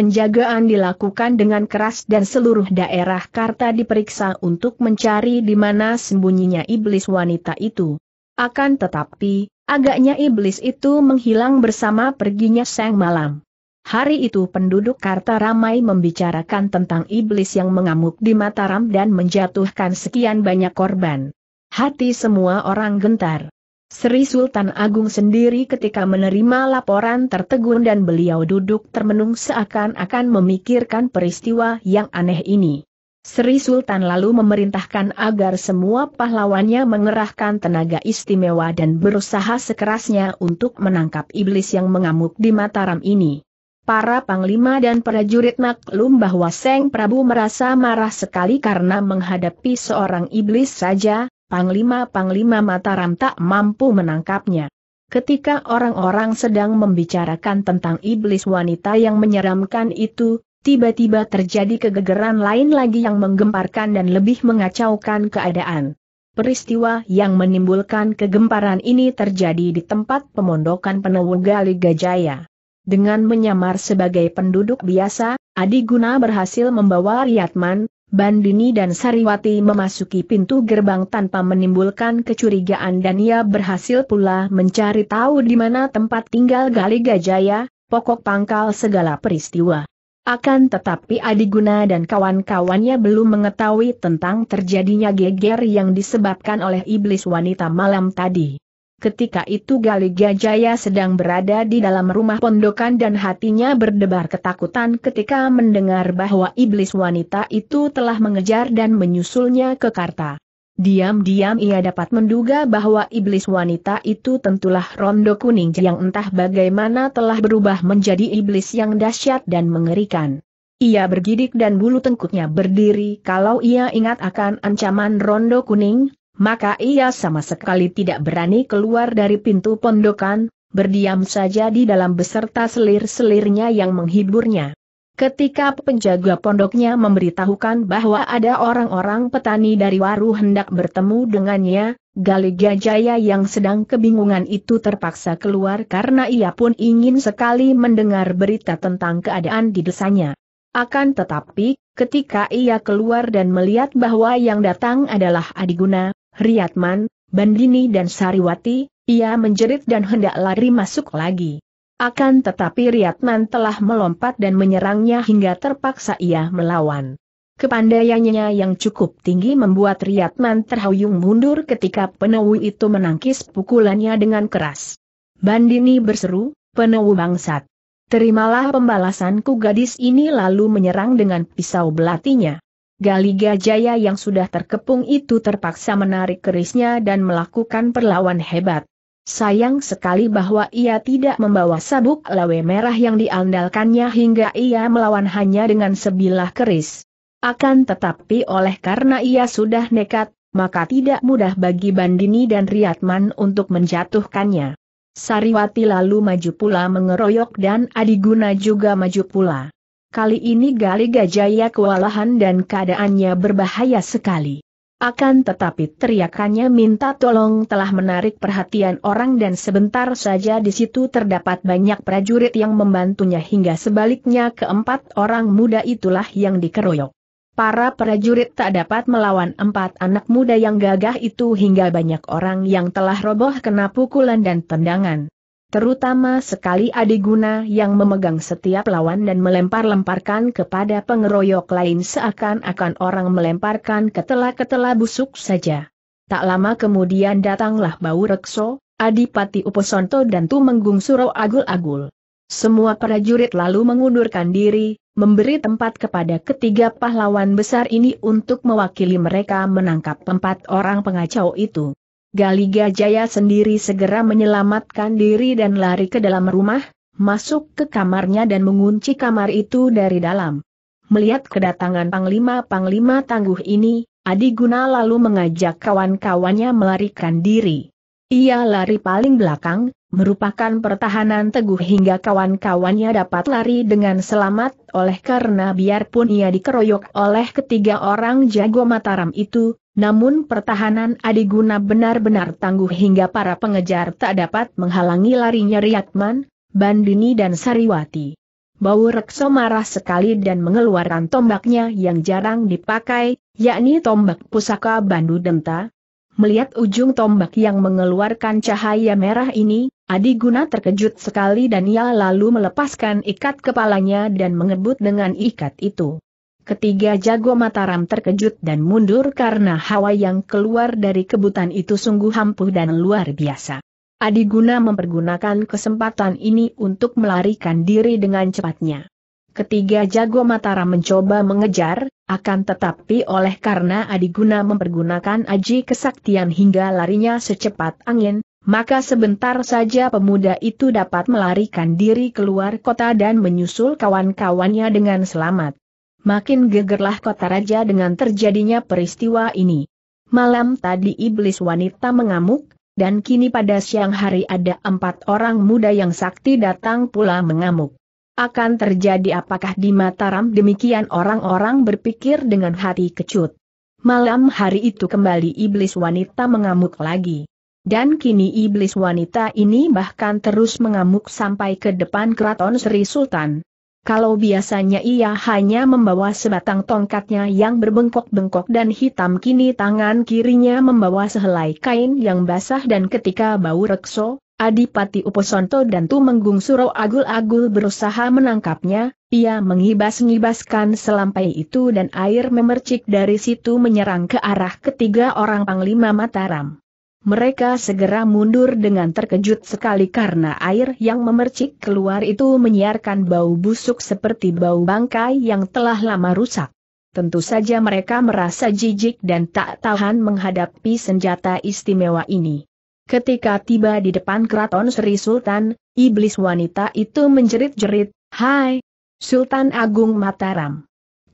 Penjagaan dilakukan dengan keras dan seluruh daerah Karta diperiksa untuk mencari di mana sembunyinya iblis wanita itu. Akan tetapi, agaknya iblis itu menghilang bersama perginya sang malam. Hari itu penduduk Karta ramai membicarakan tentang iblis yang mengamuk di Mataram dan menjatuhkan sekian banyak korban. Hati semua orang gentar. Sri Sultan Agung sendiri ketika menerima laporan tertegun dan beliau duduk termenung seakan-akan memikirkan peristiwa yang aneh ini. Sri Sultan lalu memerintahkan agar semua pahlawannya mengerahkan tenaga istimewa dan berusaha sekerasnya untuk menangkap iblis yang mengamuk di Mataram ini. Para panglima dan prajurit maklum bahwa Seng Prabu merasa marah sekali karena menghadapi seorang iblis saja, panglima-panglima Mataram tak mampu menangkapnya. Ketika orang-orang sedang membicarakan tentang iblis wanita yang menyeramkan itu, tiba-tiba terjadi kegegeran lain lagi yang menggemparkan dan lebih mengacaukan keadaan. Peristiwa yang menimbulkan kegemparan ini terjadi di tempat pemondokan penemu Gali Gajaya. Dengan menyamar sebagai penduduk biasa, Adi Guna berhasil membawa Riyatman, Bandini dan Sariwati memasuki pintu gerbang tanpa menimbulkan kecurigaan dan ia berhasil pula mencari tahu di mana tempat tinggal Gali Gajaya, pokok pangkal segala peristiwa. Akan tetapi Adiguna dan kawan-kawannya belum mengetahui tentang terjadinya geger yang disebabkan oleh iblis wanita malam tadi. Ketika itu Gali Gajaya sedang berada di dalam rumah pondokan dan hatinya berdebar ketakutan ketika mendengar bahwa iblis wanita itu telah mengejar dan menyusulnya ke Karta. Diam-diam ia dapat menduga bahwa iblis wanita itu tentulah Rondo Kuning yang entah bagaimana telah berubah menjadi iblis yang dahsyat dan mengerikan. Ia bergidik dan bulu tengkuknya berdiri kalau ia ingat akan ancaman Rondo Kuning, maka ia sama sekali tidak berani keluar dari pintu pondokan, berdiam saja di dalam beserta selir-selirnya yang menghiburnya. Ketika penjaga pondoknya memberitahukan bahwa ada orang-orang petani dari Waru hendak bertemu dengannya, Galiga Jaya yang sedang kebingungan itu terpaksa keluar karena ia pun ingin sekali mendengar berita tentang keadaan di desanya. Akan tetapi, ketika ia keluar dan melihat bahwa yang datang adalah Adiguna, Riatman, Bandini dan Sariwati, ia menjerit dan hendak lari masuk lagi. Akan tetapi Riatman telah melompat dan menyerangnya hingga terpaksa ia melawan. Kepandaiannya yang cukup tinggi membuat Riatman terhuyung mundur ketika penewu itu menangkis pukulannya dengan keras. Bandini berseru, penewu bangsat. Terimalah pembalasanku gadis ini lalu menyerang dengan pisau belatinya. Galiga Jaya yang sudah terkepung itu terpaksa menarik kerisnya dan melakukan perlawan hebat. Sayang sekali bahwa ia tidak membawa sabuk lawe merah yang diandalkannya hingga ia melawan hanya dengan sebilah keris. Akan tetapi oleh karena ia sudah nekat, maka tidak mudah bagi Bandini dan Riyatman untuk menjatuhkannya. Sariwati lalu maju pula mengeroyok dan Adiguna juga maju pula kali ini Gali Gajaya kewalahan dan keadaannya berbahaya sekali. Akan tetapi teriakannya minta tolong telah menarik perhatian orang dan sebentar saja di situ terdapat banyak prajurit yang membantunya hingga sebaliknya keempat orang muda itulah yang dikeroyok. Para prajurit tak dapat melawan empat anak muda yang gagah itu hingga banyak orang yang telah roboh kena pukulan dan tendangan. Terutama sekali Adiguna yang memegang setiap lawan dan melempar-lemparkan kepada pengeroyok lain seakan-akan orang melemparkan ketela-ketela busuk saja. Tak lama kemudian datanglah bau rekso, Adipati Uposonto dan Tumenggung Suro Agul-Agul. Semua prajurit lalu mengundurkan diri, memberi tempat kepada ketiga pahlawan besar ini untuk mewakili mereka menangkap empat orang pengacau itu. Galiga Jaya sendiri segera menyelamatkan diri dan lari ke dalam rumah, masuk ke kamarnya dan mengunci kamar itu dari dalam. Melihat kedatangan panglima-panglima tangguh ini, Adi Guna lalu mengajak kawan-kawannya melarikan diri. Ia lari paling belakang, merupakan pertahanan teguh hingga kawan-kawannya dapat lari dengan selamat oleh karena biarpun ia dikeroyok oleh ketiga orang jago Mataram itu, namun pertahanan Adiguna benar-benar tangguh hingga para pengejar tak dapat menghalangi larinya Riyatman, Bandini dan Sariwati. Bau Rekso marah sekali dan mengeluarkan tombaknya yang jarang dipakai, yakni tombak pusaka Bandu Denta, Melihat ujung tombak yang mengeluarkan cahaya merah ini, Adi Guna terkejut sekali dan ia lalu melepaskan ikat kepalanya dan mengebut dengan ikat itu. Ketiga jago Mataram terkejut dan mundur karena hawa yang keluar dari kebutan itu sungguh ampuh dan luar biasa. Adi Guna mempergunakan kesempatan ini untuk melarikan diri dengan cepatnya. Ketiga jago Mataram mencoba mengejar, akan tetapi oleh karena Adiguna mempergunakan aji kesaktian hingga larinya secepat angin, maka sebentar saja pemuda itu dapat melarikan diri keluar kota dan menyusul kawan-kawannya dengan selamat. Makin gegerlah kota raja dengan terjadinya peristiwa ini. Malam tadi iblis wanita mengamuk, dan kini pada siang hari ada empat orang muda yang sakti datang pula mengamuk akan terjadi apakah di Mataram demikian orang-orang berpikir dengan hati kecut. Malam hari itu kembali iblis wanita mengamuk lagi. Dan kini iblis wanita ini bahkan terus mengamuk sampai ke depan keraton Sri Sultan. Kalau biasanya ia hanya membawa sebatang tongkatnya yang berbengkok-bengkok dan hitam kini tangan kirinya membawa sehelai kain yang basah dan ketika bau rekso, Adipati Uposonto dan Tumenggung Suro agul-agul berusaha menangkapnya, ia mengibas-ngibaskan selampai itu dan air memercik dari situ menyerang ke arah ketiga orang Panglima Mataram. Mereka segera mundur dengan terkejut sekali karena air yang memercik keluar itu menyiarkan bau busuk seperti bau bangkai yang telah lama rusak. Tentu saja mereka merasa jijik dan tak tahan menghadapi senjata istimewa ini. Ketika tiba di depan keraton Sri Sultan, iblis wanita itu menjerit-jerit, Hai, Sultan Agung Mataram.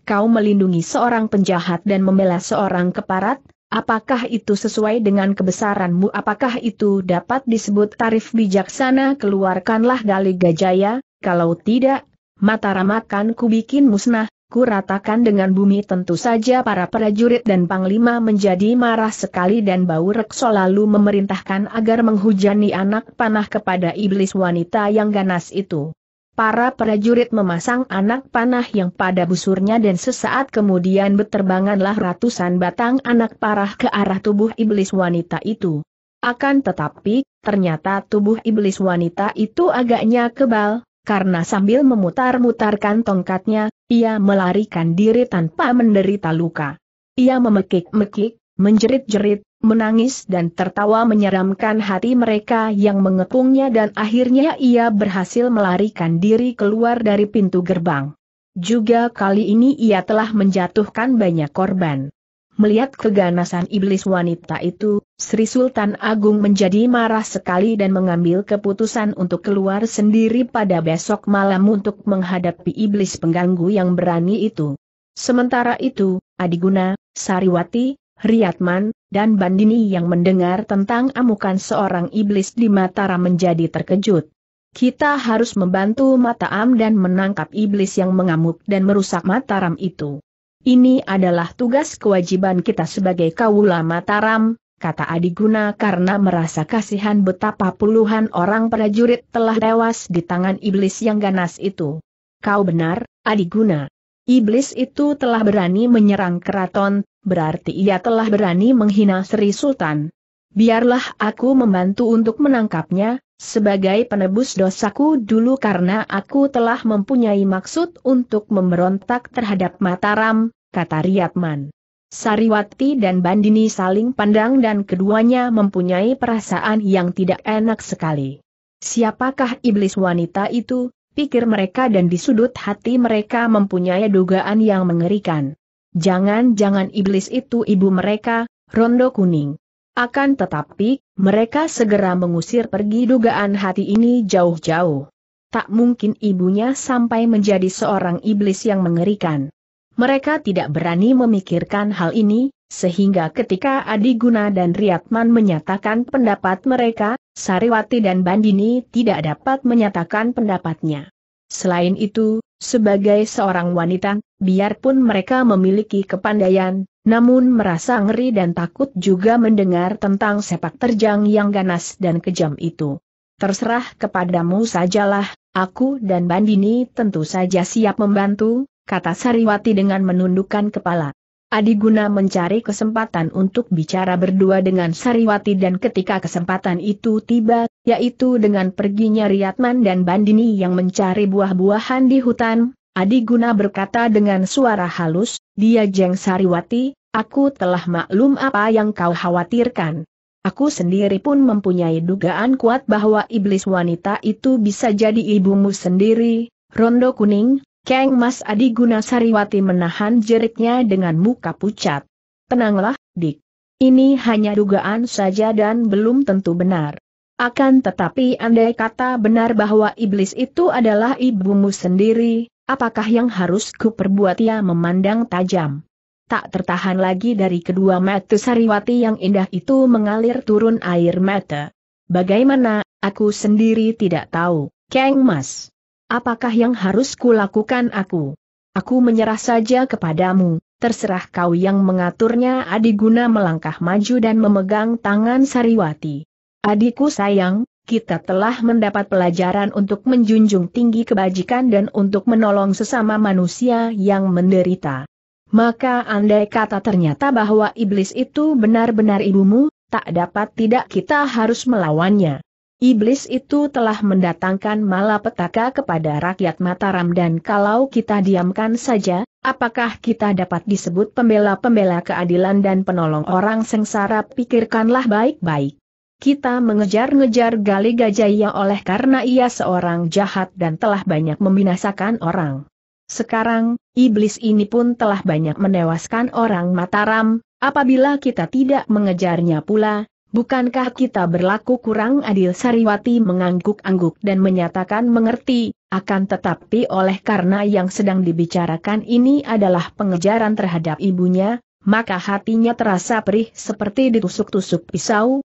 Kau melindungi seorang penjahat dan membela seorang keparat, apakah itu sesuai dengan kebesaranmu? Apakah itu dapat disebut tarif bijaksana? Keluarkanlah galih gajaya, kalau tidak, Mataram akan kubikin musnah, kuratakan dengan bumi tentu saja para prajurit dan panglima menjadi marah sekali dan bau rekso lalu memerintahkan agar menghujani anak panah kepada iblis wanita yang ganas itu. Para prajurit memasang anak panah yang pada busurnya dan sesaat kemudian beterbanganlah ratusan batang anak parah ke arah tubuh iblis wanita itu. Akan tetapi, ternyata tubuh iblis wanita itu agaknya kebal, karena sambil memutar-mutarkan tongkatnya, ia melarikan diri tanpa menderita luka. Ia memekik-mekik, menjerit-jerit, menangis dan tertawa menyeramkan hati mereka yang mengepungnya dan akhirnya ia berhasil melarikan diri keluar dari pintu gerbang. Juga kali ini ia telah menjatuhkan banyak korban. Melihat keganasan iblis wanita itu, Sri Sultan Agung menjadi marah sekali dan mengambil keputusan untuk keluar sendiri pada besok malam untuk menghadapi iblis pengganggu yang berani itu. Sementara itu, Adiguna, Sariwati, Riyatman, dan Bandini yang mendengar tentang amukan seorang iblis di Mataram menjadi terkejut. Kita harus membantu Mataam dan menangkap iblis yang mengamuk dan merusak Mataram itu. Ini adalah tugas kewajiban kita sebagai kaula Mataram, kata Adiguna karena merasa kasihan betapa puluhan orang prajurit telah tewas di tangan iblis yang ganas itu. Kau benar, Adiguna. Iblis itu telah berani menyerang keraton, berarti ia telah berani menghina Sri Sultan. Biarlah aku membantu untuk menangkapnya, sebagai penebus dosaku dulu karena aku telah mempunyai maksud untuk memberontak terhadap Mataram, kata Riatman. Sariwati dan Bandini saling pandang dan keduanya mempunyai perasaan yang tidak enak sekali. Siapakah iblis wanita itu, pikir mereka dan di sudut hati mereka mempunyai dugaan yang mengerikan. Jangan-jangan iblis itu ibu mereka, Rondo Kuning. Akan tetapi, mereka segera mengusir pergi dugaan hati ini jauh-jauh. Tak mungkin ibunya sampai menjadi seorang iblis yang mengerikan. Mereka tidak berani memikirkan hal ini, sehingga ketika Adiguna dan Riyatman menyatakan pendapat mereka, Sariwati dan Bandini tidak dapat menyatakan pendapatnya. Selain itu, sebagai seorang wanita, Biarpun mereka memiliki kepandaian, namun merasa ngeri dan takut juga mendengar tentang sepak terjang yang ganas dan kejam itu. Terserah kepadamu sajalah, aku dan Bandini tentu saja siap membantu, kata Sariwati dengan menundukkan kepala. Adiguna mencari kesempatan untuk bicara berdua dengan Sariwati dan ketika kesempatan itu tiba, yaitu dengan perginya Riyatman dan Bandini yang mencari buah-buahan di hutan, Adi Guna berkata dengan suara halus, dia Jeng Sariwati, aku telah maklum apa yang kau khawatirkan. Aku sendiri pun mempunyai dugaan kuat bahwa iblis wanita itu bisa jadi ibumu sendiri, Rondo Kuning, keng Mas Adi Guna Sariwati menahan jeriknya dengan muka pucat. Tenanglah, Dik. Ini hanya dugaan saja dan belum tentu benar. Akan tetapi andai kata benar bahwa iblis itu adalah ibumu sendiri, Apakah yang harus kuperbuat ia memandang tajam? Tak tertahan lagi dari kedua mata Sariwati yang indah itu mengalir turun air mata. Bagaimana, aku sendiri tidak tahu, Kang Mas. Apakah yang harus kulakukan aku? Aku menyerah saja kepadamu, terserah kau yang mengaturnya Adiguna melangkah maju dan memegang tangan Sariwati. Adikku sayang, kita telah mendapat pelajaran untuk menjunjung tinggi kebajikan dan untuk menolong sesama manusia yang menderita. Maka andai kata ternyata bahwa iblis itu benar-benar ibumu, tak dapat tidak kita harus melawannya. Iblis itu telah mendatangkan malapetaka kepada rakyat Mataram dan kalau kita diamkan saja, apakah kita dapat disebut pembela-pembela keadilan dan penolong orang sengsara pikirkanlah baik-baik. Kita mengejar-ngejar Gali Gajaya oleh karena ia seorang jahat dan telah banyak membinasakan orang. Sekarang, iblis ini pun telah banyak menewaskan orang Mataram, apabila kita tidak mengejarnya pula, bukankah kita berlaku kurang adil Sariwati mengangguk-angguk dan menyatakan mengerti, akan tetapi oleh karena yang sedang dibicarakan ini adalah pengejaran terhadap ibunya, maka hatinya terasa perih seperti ditusuk-tusuk pisau,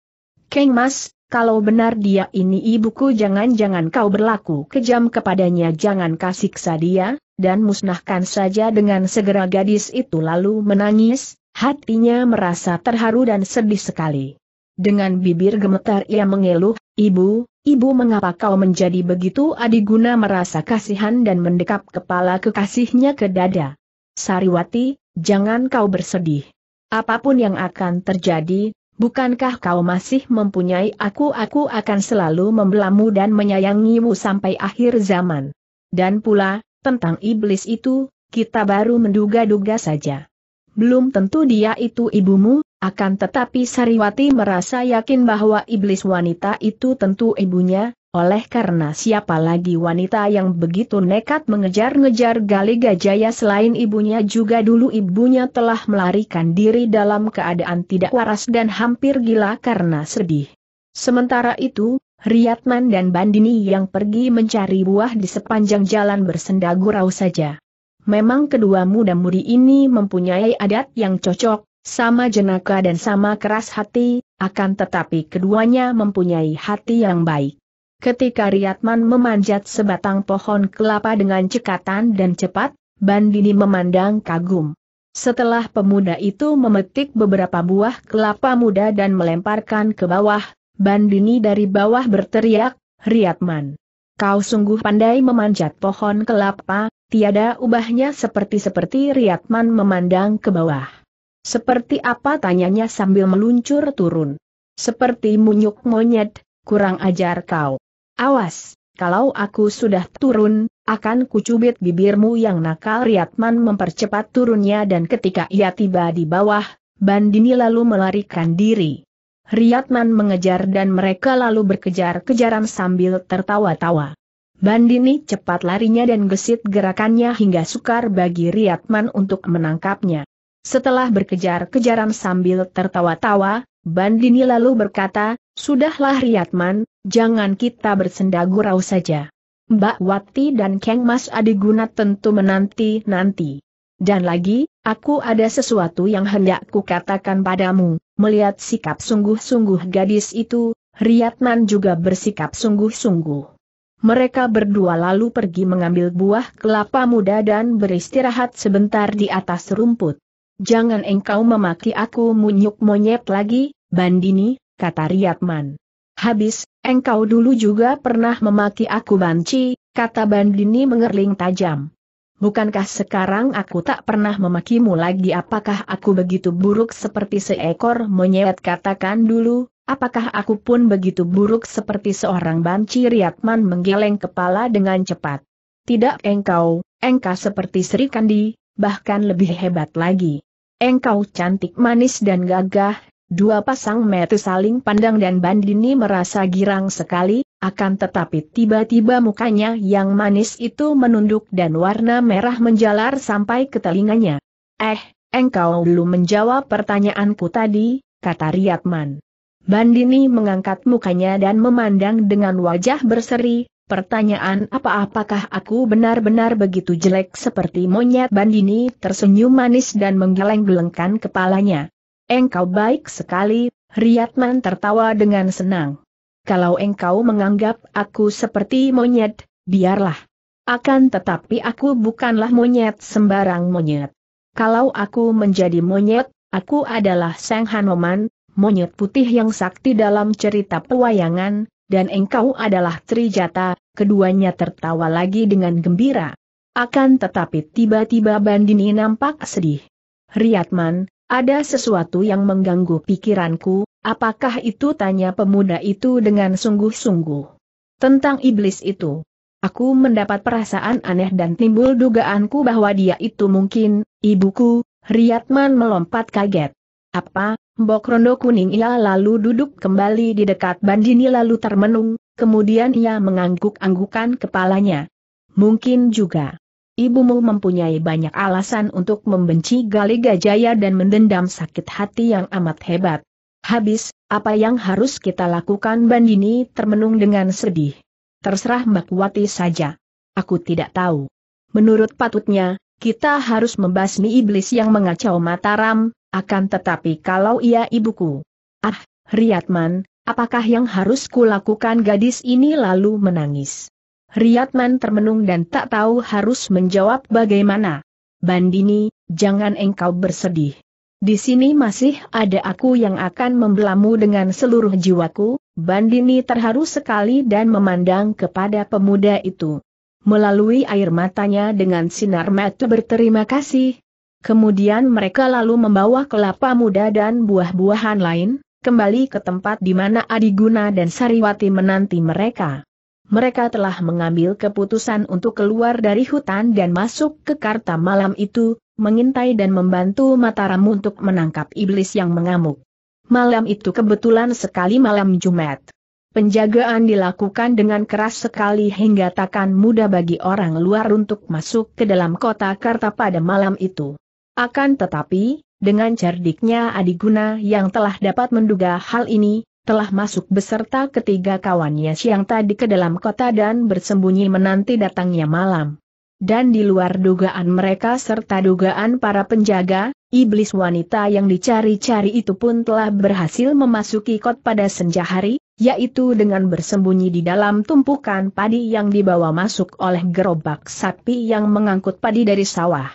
Keng Mas, kalau benar dia ini ibuku jangan-jangan kau berlaku kejam kepadanya jangan kasih dia, dan musnahkan saja dengan segera gadis itu lalu menangis, hatinya merasa terharu dan sedih sekali. Dengan bibir gemetar ia mengeluh, Ibu, ibu mengapa kau menjadi begitu adiguna merasa kasihan dan mendekap kepala kekasihnya ke dada. Sariwati, jangan kau bersedih. Apapun yang akan terjadi, bukankah kau masih mempunyai aku aku akan selalu membelamu dan menyayangimu sampai akhir zaman. Dan pula, tentang iblis itu, kita baru menduga-duga saja. Belum tentu dia itu ibumu, akan tetapi Sariwati merasa yakin bahwa iblis wanita itu tentu ibunya, oleh karena siapa lagi wanita yang begitu nekat mengejar-ngejar Gali Gajaya selain ibunya juga dulu ibunya telah melarikan diri dalam keadaan tidak waras dan hampir gila karena sedih. Sementara itu, Riyatman dan Bandini yang pergi mencari buah di sepanjang jalan bersenda gurau saja. Memang kedua muda-mudi ini mempunyai adat yang cocok, sama jenaka dan sama keras hati, akan tetapi keduanya mempunyai hati yang baik. Ketika Riyatman memanjat sebatang pohon kelapa dengan cekatan dan cepat, Bandini memandang kagum. Setelah pemuda itu memetik beberapa buah kelapa muda dan melemparkan ke bawah, Bandini dari bawah berteriak, Riyatman. Kau sungguh pandai memanjat pohon kelapa, tiada ubahnya seperti-seperti Riyatman memandang ke bawah. Seperti apa tanyanya sambil meluncur turun. Seperti munyuk monyet, kurang ajar kau. Awas, kalau aku sudah turun, akan kucubit bibirmu yang nakal Riatman mempercepat turunnya dan ketika ia tiba di bawah, Bandini lalu melarikan diri. Riatman mengejar dan mereka lalu berkejar-kejaran sambil tertawa-tawa. Bandini cepat larinya dan gesit gerakannya hingga sukar bagi Riatman untuk menangkapnya. Setelah berkejar-kejaran sambil tertawa-tawa, Bandini lalu berkata, Sudahlah Riyatman, jangan kita bersendagurau saja. Mbak Wati dan Kang Mas Adiguna tentu menanti-nanti. Dan lagi, aku ada sesuatu yang hendak kukatakan padamu. Melihat sikap sungguh-sungguh gadis itu, Riyatman juga bersikap sungguh-sungguh. Mereka berdua lalu pergi mengambil buah kelapa muda dan beristirahat sebentar di atas rumput. Jangan engkau memaki aku munyuk monyet lagi, Bandini, kata Riatman. Habis, engkau dulu juga pernah memaki aku banci, kata Bandini mengerling tajam. Bukankah sekarang aku tak pernah memakimu lagi apakah aku begitu buruk seperti seekor monyet katakan dulu, apakah aku pun begitu buruk seperti seorang banci Riatman menggeleng kepala dengan cepat. Tidak engkau, engkau seperti Sri Kandi, bahkan lebih hebat lagi. Engkau cantik manis dan gagah, dua pasang mata saling pandang dan Bandini merasa girang sekali, akan tetapi tiba-tiba mukanya yang manis itu menunduk dan warna merah menjalar sampai ke telinganya. Eh, engkau belum menjawab pertanyaanku tadi, kata Riyadman. Bandini mengangkat mukanya dan memandang dengan wajah berseri, Pertanyaan apa apakah aku benar-benar begitu jelek seperti monyet Bandini tersenyum manis dan menggeleng-gelengkan kepalanya. Engkau baik sekali, Riyatman tertawa dengan senang. Kalau engkau menganggap aku seperti monyet, biarlah. Akan tetapi aku bukanlah monyet sembarang monyet. Kalau aku menjadi monyet, aku adalah Sang Hanoman, monyet putih yang sakti dalam cerita pewayangan, dan engkau adalah Trijata, keduanya tertawa lagi dengan gembira. Akan tetapi tiba-tiba Bandini nampak sedih. Riatman, ada sesuatu yang mengganggu pikiranku, apakah itu tanya pemuda itu dengan sungguh-sungguh. Tentang iblis itu. Aku mendapat perasaan aneh dan timbul dugaanku bahwa dia itu mungkin, ibuku, Riatman melompat kaget. Apa, Mbok Rondo Kuning ia lalu duduk kembali di dekat Bandini lalu termenung, Kemudian ia mengangguk-anggukan kepalanya. Mungkin juga. Ibumu mempunyai banyak alasan untuk membenci Gali Gajaya dan mendendam sakit hati yang amat hebat. Habis, apa yang harus kita lakukan Bandini termenung dengan sedih. Terserah Mbak Wati saja. Aku tidak tahu. Menurut patutnya, kita harus membasmi iblis yang mengacau Mataram, akan tetapi kalau ia ibuku. Ah, Riyatman. Apakah yang harus kulakukan gadis ini lalu menangis? Riyatman termenung dan tak tahu harus menjawab bagaimana. Bandini, jangan engkau bersedih. Di sini masih ada aku yang akan membelamu dengan seluruh jiwaku, Bandini terharu sekali dan memandang kepada pemuda itu. Melalui air matanya dengan sinar mata berterima kasih. Kemudian mereka lalu membawa kelapa muda dan buah-buahan lain, kembali ke tempat di mana Adiguna dan Sariwati menanti mereka. Mereka telah mengambil keputusan untuk keluar dari hutan dan masuk ke Karta malam itu, mengintai dan membantu Mataram untuk menangkap iblis yang mengamuk. Malam itu kebetulan sekali malam Jumat. Penjagaan dilakukan dengan keras sekali hingga takkan mudah bagi orang luar untuk masuk ke dalam kota Karta pada malam itu. Akan tetapi, dengan cerdiknya Adiguna yang telah dapat menduga hal ini, telah masuk beserta ketiga kawannya siang tadi ke dalam kota dan bersembunyi menanti datangnya malam. Dan di luar dugaan mereka serta dugaan para penjaga, iblis wanita yang dicari-cari itu pun telah berhasil memasuki kot pada senja hari, yaitu dengan bersembunyi di dalam tumpukan padi yang dibawa masuk oleh gerobak sapi yang mengangkut padi dari sawah.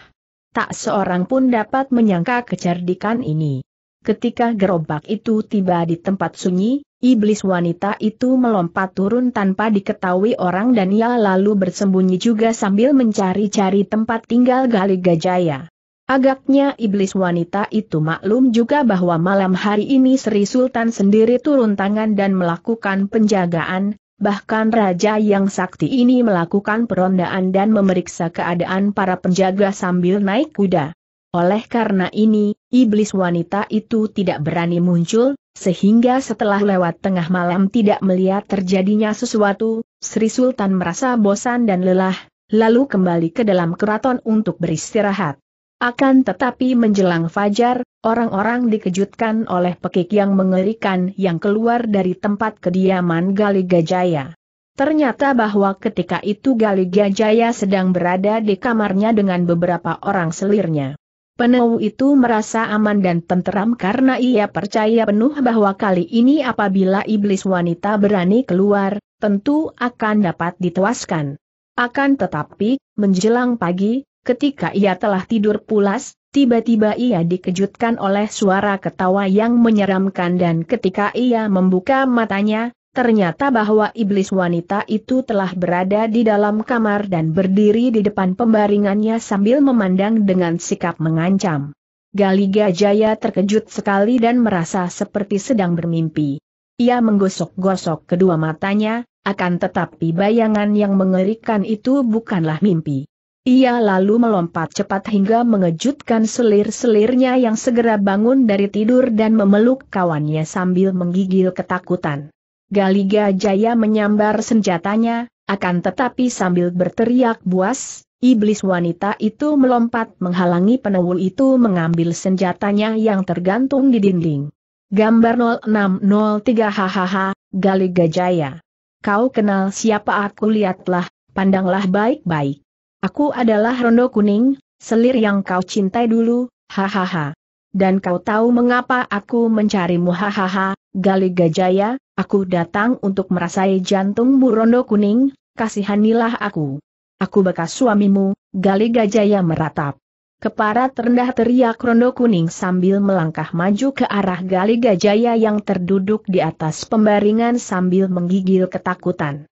Tak seorang pun dapat menyangka kecerdikan ini. Ketika gerobak itu tiba di tempat sunyi, iblis wanita itu melompat turun tanpa diketahui orang dan ia lalu bersembunyi juga sambil mencari-cari tempat tinggal Gali Gajaya. Agaknya iblis wanita itu maklum juga bahwa malam hari ini Sri Sultan sendiri turun tangan dan melakukan penjagaan, Bahkan raja yang sakti ini melakukan perondaan dan memeriksa keadaan para penjaga sambil naik kuda. Oleh karena ini, iblis wanita itu tidak berani muncul, sehingga setelah lewat tengah malam tidak melihat terjadinya sesuatu, Sri Sultan merasa bosan dan lelah, lalu kembali ke dalam keraton untuk beristirahat. Akan tetapi menjelang fajar, Orang-orang dikejutkan oleh pekik yang mengerikan yang keluar dari tempat kediaman Gali Gajaya. Ternyata bahwa ketika itu Gali Gajaya sedang berada di kamarnya dengan beberapa orang selirnya. Penau itu merasa aman dan tenteram karena ia percaya penuh bahwa kali ini apabila iblis wanita berani keluar, tentu akan dapat ditewaskan. Akan tetapi, menjelang pagi, ketika ia telah tidur pulas, Tiba-tiba ia dikejutkan oleh suara ketawa yang menyeramkan dan ketika ia membuka matanya, ternyata bahwa iblis wanita itu telah berada di dalam kamar dan berdiri di depan pembaringannya sambil memandang dengan sikap mengancam. Galiga Jaya terkejut sekali dan merasa seperti sedang bermimpi. Ia menggosok-gosok kedua matanya, akan tetapi bayangan yang mengerikan itu bukanlah mimpi. Ia lalu melompat cepat hingga mengejutkan selir-selirnya yang segera bangun dari tidur dan memeluk kawannya sambil menggigil ketakutan. Galiga Jaya menyambar senjatanya, akan tetapi sambil berteriak buas, iblis wanita itu melompat menghalangi penewul itu mengambil senjatanya yang tergantung di dinding. Gambar 0603 hahaha, Galiga Jaya. Kau kenal siapa aku lihatlah, pandanglah baik-baik. Aku adalah Rondo Kuning, selir yang kau cintai dulu, hahaha. Dan kau tahu mengapa aku mencarimu hahaha, Gali Gajaya, aku datang untuk merasai jantungmu Rondo Kuning, kasihanilah aku. Aku bekas suamimu, Gali Gajaya meratap. Keparat terendah teriak Rondo Kuning sambil melangkah maju ke arah Gali Gajaya yang terduduk di atas pembaringan sambil menggigil ketakutan.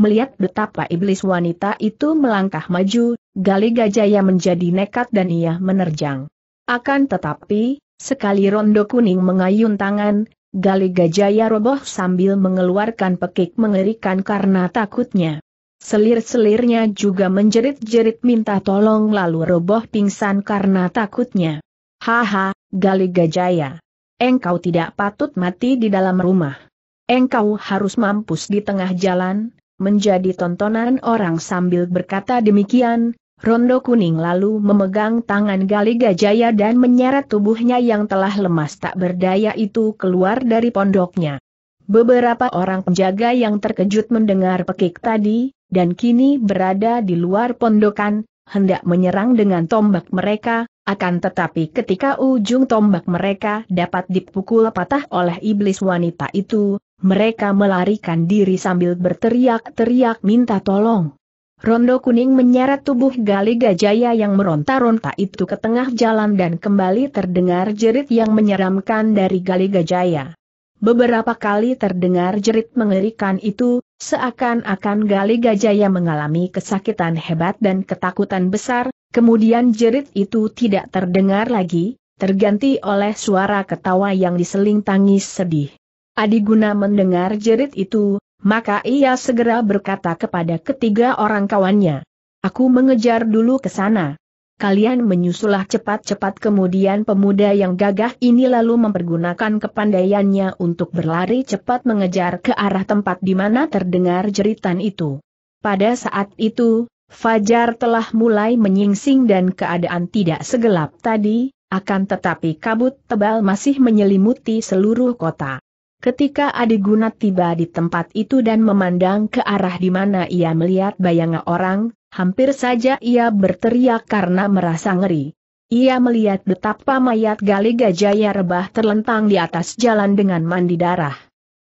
Melihat betapa iblis wanita itu melangkah maju, Gali Gajaya menjadi nekat dan ia menerjang. Akan tetapi, sekali rondo kuning mengayun tangan, Gali Gajaya roboh sambil mengeluarkan pekik mengerikan karena takutnya. Selir-selirnya juga menjerit-jerit minta tolong lalu roboh pingsan karena takutnya. Haha, Gali Gajaya. Engkau tidak patut mati di dalam rumah. Engkau harus mampus di tengah jalan, menjadi tontonan orang sambil berkata demikian, Rondo Kuning lalu memegang tangan Gali Gajaya dan menyeret tubuhnya yang telah lemas tak berdaya itu keluar dari pondoknya. Beberapa orang penjaga yang terkejut mendengar pekik tadi, dan kini berada di luar pondokan, hendak menyerang dengan tombak mereka, akan tetapi ketika ujung tombak mereka dapat dipukul patah oleh iblis wanita itu, mereka melarikan diri sambil berteriak-teriak minta tolong. Rondo kuning menyeret tubuh Gali Gajaya yang meronta-ronta itu ke tengah jalan dan kembali terdengar jerit yang menyeramkan dari Gali Gajaya. Beberapa kali terdengar jerit mengerikan itu, seakan-akan Gali Gajaya mengalami kesakitan hebat dan ketakutan besar, kemudian jerit itu tidak terdengar lagi, terganti oleh suara ketawa yang diseling tangis sedih. Adiguna mendengar jerit itu, maka ia segera berkata kepada ketiga orang kawannya. Aku mengejar dulu ke sana. Kalian menyusulah cepat-cepat kemudian pemuda yang gagah ini lalu mempergunakan kepandaiannya untuk berlari cepat mengejar ke arah tempat di mana terdengar jeritan itu. Pada saat itu, Fajar telah mulai menyingsing dan keadaan tidak segelap tadi, akan tetapi kabut tebal masih menyelimuti seluruh kota. Ketika Adi Gunat tiba di tempat itu dan memandang ke arah di mana ia melihat bayangan orang, hampir saja ia berteriak karena merasa ngeri. Ia melihat betapa mayat Gali Gajaya Rebah terlentang di atas jalan dengan mandi darah.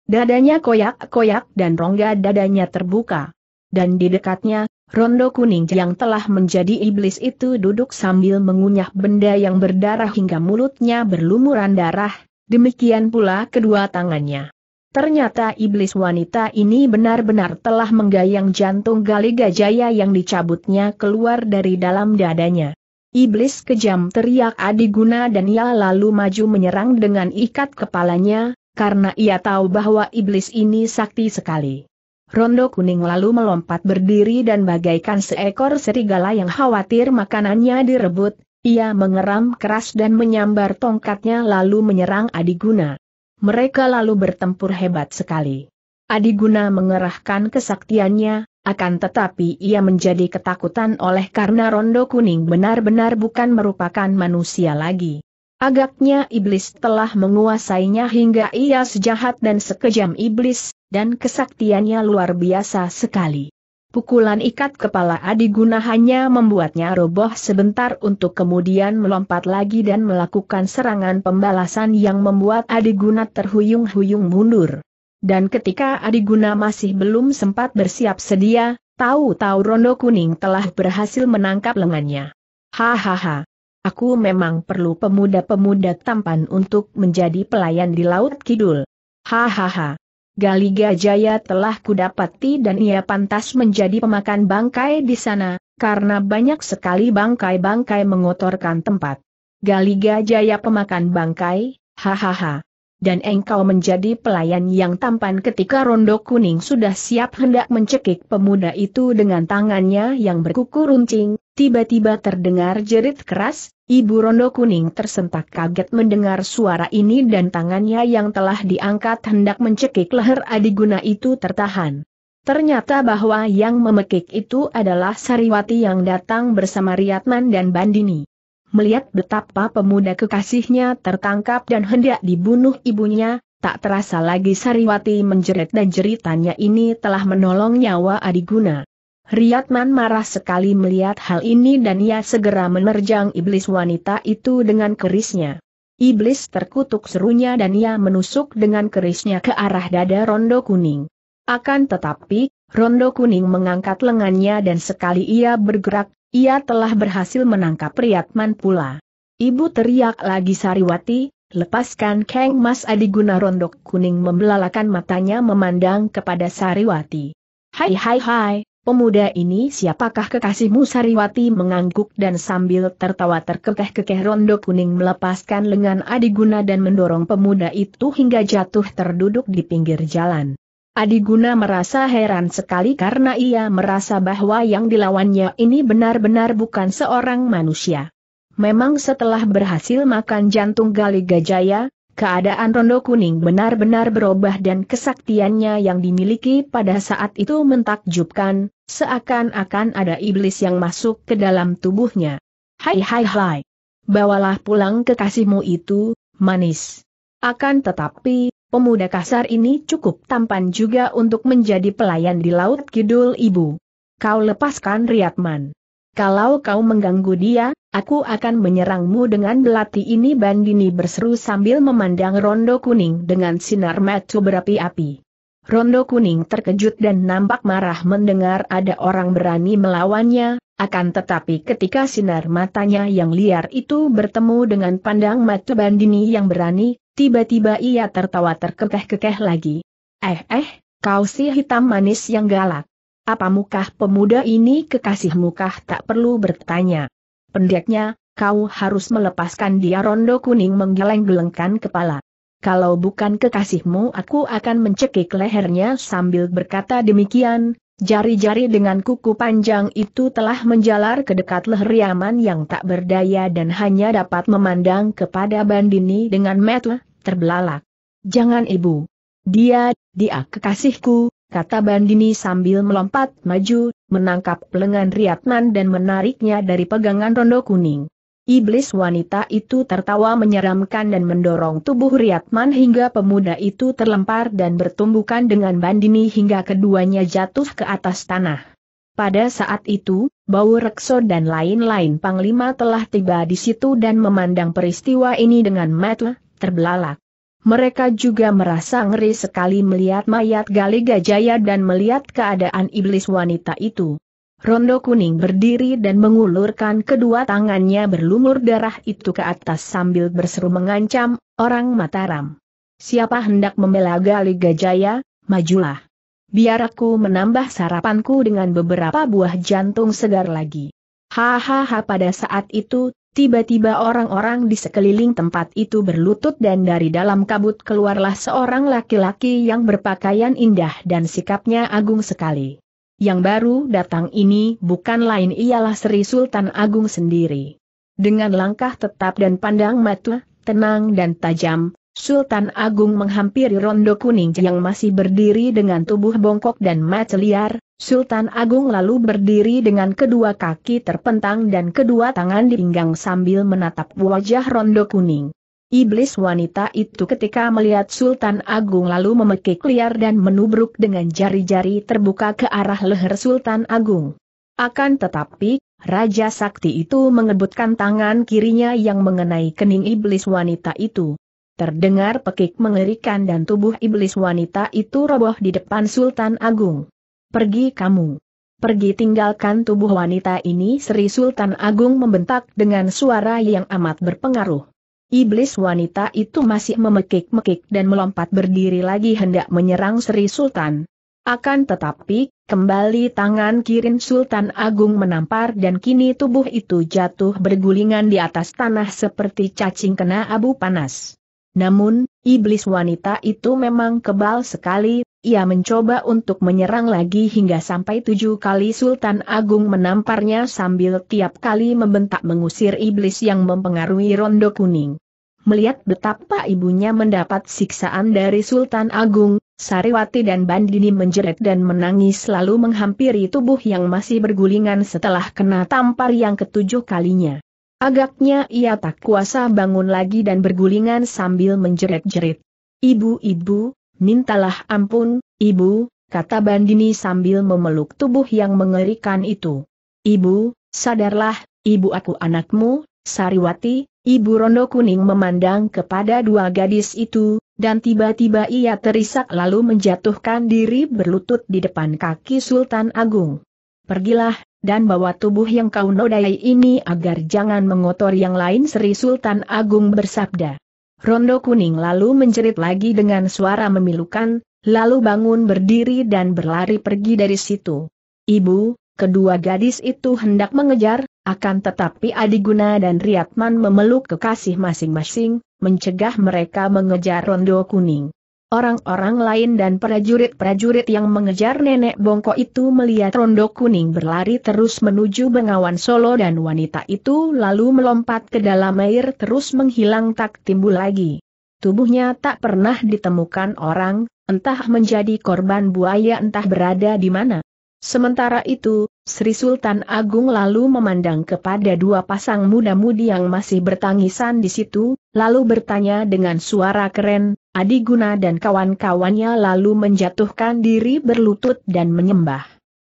Dadanya koyak-koyak dan rongga dadanya terbuka. Dan di dekatnya, Rondo kuning yang telah menjadi iblis itu duduk sambil mengunyah benda yang berdarah hingga mulutnya berlumuran darah, demikian pula kedua tangannya. Ternyata iblis wanita ini benar-benar telah menggayang jantung gali gajaya yang dicabutnya keluar dari dalam dadanya. Iblis kejam teriak Adiguna dan ia lalu maju menyerang dengan ikat kepalanya, karena ia tahu bahwa iblis ini sakti sekali. Rondo kuning lalu melompat berdiri dan bagaikan seekor serigala yang khawatir makanannya direbut, ia mengeram keras dan menyambar tongkatnya lalu menyerang Adiguna. Mereka lalu bertempur hebat sekali. Adiguna mengerahkan kesaktiannya, akan tetapi ia menjadi ketakutan oleh karena Rondo Kuning benar-benar bukan merupakan manusia lagi. Agaknya iblis telah menguasainya hingga ia sejahat dan sekejam iblis, dan kesaktiannya luar biasa sekali. Pukulan ikat kepala Adi Guna hanya membuatnya roboh sebentar untuk kemudian melompat lagi dan melakukan serangan pembalasan yang membuat Adi Guna terhuyung-huyung mundur. Dan ketika Adi Guna masih belum sempat bersiap sedia, tahu-tahu Rondo Kuning telah berhasil menangkap lengannya. Hahaha. Aku memang perlu pemuda-pemuda tampan untuk menjadi pelayan di Laut Kidul. Hahaha. Galiga Jaya telah kudapati dan ia pantas menjadi pemakan bangkai di sana, karena banyak sekali bangkai-bangkai mengotorkan tempat. Galiga Jaya pemakan bangkai, hahaha. Dan engkau menjadi pelayan yang tampan ketika rondo kuning sudah siap hendak mencekik pemuda itu dengan tangannya yang berkuku runcing, Tiba-tiba terdengar jerit keras, Ibu Rondo Kuning tersentak kaget mendengar suara ini dan tangannya yang telah diangkat hendak mencekik leher Adiguna itu tertahan. Ternyata bahwa yang memekik itu adalah Sariwati yang datang bersama Riyatman dan Bandini. Melihat betapa pemuda kekasihnya tertangkap dan hendak dibunuh ibunya, tak terasa lagi Sariwati menjerit dan jeritannya ini telah menolong nyawa Adiguna. Riyadman marah sekali melihat hal ini dan ia segera menerjang iblis wanita itu dengan kerisnya. Iblis terkutuk serunya dan ia menusuk dengan kerisnya ke arah dada Rondo Kuning. Akan tetapi, Rondo Kuning mengangkat lengannya dan sekali ia bergerak, ia telah berhasil menangkap Riyadman pula. Ibu teriak lagi Sariwati, lepaskan Kang Mas Adiguna Rondo Kuning membelalakan matanya memandang kepada Sariwati. Hai hai hai, Pemuda ini siapakah kekasihmu Sariwati mengangguk dan sambil tertawa terkekeh-kekeh rondo kuning melepaskan lengan Adiguna dan mendorong pemuda itu hingga jatuh terduduk di pinggir jalan. Adiguna merasa heran sekali karena ia merasa bahwa yang dilawannya ini benar-benar bukan seorang manusia. Memang setelah berhasil makan jantung Gali Gajaya, Keadaan Rondo Kuning benar-benar berubah dan kesaktiannya yang dimiliki pada saat itu mentakjubkan, seakan-akan ada iblis yang masuk ke dalam tubuhnya. Hai hai hai. Bawalah pulang kekasihmu itu, manis. Akan tetapi, pemuda kasar ini cukup tampan juga untuk menjadi pelayan di Laut Kidul Ibu. Kau lepaskan Riatman. Kalau kau mengganggu dia, Aku akan menyerangmu dengan belati ini Bandini berseru sambil memandang rondo kuning dengan sinar mata berapi-api. Rondo kuning terkejut dan nampak marah mendengar ada orang berani melawannya, akan tetapi ketika sinar matanya yang liar itu bertemu dengan pandang mata Bandini yang berani, tiba-tiba ia tertawa terkekeh-kekeh lagi. Eh eh, kau si hitam manis yang galak. Apa mukah pemuda ini kekasih mukah tak perlu bertanya. Pendeknya, kau harus melepaskan dia rondo kuning menggeleng-gelengkan kepala. Kalau bukan kekasihmu aku akan mencekik lehernya sambil berkata demikian, jari-jari dengan kuku panjang itu telah menjalar ke dekat leher Yaman yang tak berdaya dan hanya dapat memandang kepada Bandini dengan mata terbelalak. Jangan ibu. Dia, dia kekasihku, kata Bandini sambil melompat maju, menangkap lengan Riyadman dan menariknya dari pegangan rondo kuning. Iblis wanita itu tertawa menyeramkan dan mendorong tubuh Riatman hingga pemuda itu terlempar dan bertumbukan dengan bandini hingga keduanya jatuh ke atas tanah. Pada saat itu, Bau Rekso dan lain-lain panglima telah tiba di situ dan memandang peristiwa ini dengan mata terbelalak. Mereka juga merasa ngeri sekali melihat mayat Gali Gajaya dan melihat keadaan iblis wanita itu. Rondo kuning berdiri dan mengulurkan kedua tangannya berlumur darah itu ke atas sambil berseru mengancam, orang Mataram. Siapa hendak membela Gali Gajaya, majulah. Biar aku menambah sarapanku dengan beberapa buah jantung segar lagi. Hahaha pada saat itu, Tiba-tiba orang-orang di sekeliling tempat itu berlutut dan dari dalam kabut keluarlah seorang laki-laki yang berpakaian indah dan sikapnya agung sekali. Yang baru datang ini bukan lain ialah Sri Sultan Agung sendiri. Dengan langkah tetap dan pandang mata, tenang dan tajam, Sultan Agung menghampiri Rondo Kuning yang masih berdiri dengan tubuh bongkok dan mata liar, Sultan Agung lalu berdiri dengan kedua kaki terpentang dan kedua tangan di pinggang sambil menatap wajah Rondo Kuning. Iblis wanita itu ketika melihat Sultan Agung lalu memekik liar dan menubruk dengan jari-jari terbuka ke arah leher Sultan Agung. Akan tetapi, Raja Sakti itu mengebutkan tangan kirinya yang mengenai kening iblis wanita itu. Terdengar pekik mengerikan dan tubuh iblis wanita itu roboh di depan Sultan Agung. Pergi kamu. Pergi tinggalkan tubuh wanita ini Sri Sultan Agung membentak dengan suara yang amat berpengaruh. Iblis wanita itu masih memekik-mekik dan melompat berdiri lagi hendak menyerang Sri Sultan. Akan tetapi, kembali tangan kirim Sultan Agung menampar dan kini tubuh itu jatuh bergulingan di atas tanah seperti cacing kena abu panas. Namun, iblis wanita itu memang kebal sekali, ia mencoba untuk menyerang lagi hingga sampai tujuh kali Sultan Agung menamparnya sambil tiap kali membentak mengusir iblis yang mempengaruhi rondo kuning. Melihat betapa ibunya mendapat siksaan dari Sultan Agung, Sariwati dan Bandini menjerit dan menangis lalu menghampiri tubuh yang masih bergulingan setelah kena tampar yang ketujuh kalinya. Agaknya ia tak kuasa bangun lagi dan bergulingan sambil menjerit-jerit. Ibu-ibu, mintalah ampun, ibu, kata Bandini sambil memeluk tubuh yang mengerikan itu. Ibu, sadarlah, ibu aku anakmu, Sariwati, ibu Rondo Kuning memandang kepada dua gadis itu, dan tiba-tiba ia terisak lalu menjatuhkan diri berlutut di depan kaki Sultan Agung. Pergilah, dan bawa tubuh yang kau nodai ini agar jangan mengotor yang lain Sri Sultan Agung bersabda. Rondo kuning lalu menjerit lagi dengan suara memilukan, lalu bangun berdiri dan berlari pergi dari situ. Ibu, kedua gadis itu hendak mengejar, akan tetapi Adiguna dan Riatman memeluk kekasih masing-masing, mencegah mereka mengejar Rondo kuning. Orang-orang lain dan prajurit-prajurit yang mengejar nenek bongkok itu melihat rondo kuning berlari terus menuju Bengawan Solo dan wanita itu lalu melompat ke dalam air terus menghilang tak timbul lagi. Tubuhnya tak pernah ditemukan orang, entah menjadi korban buaya entah berada di mana. Sementara itu, Sri Sultan Agung lalu memandang kepada dua pasang muda-mudi yang masih bertangisan di situ, lalu bertanya dengan suara keren, Adi Guna dan kawan-kawannya lalu menjatuhkan diri berlutut dan menyembah.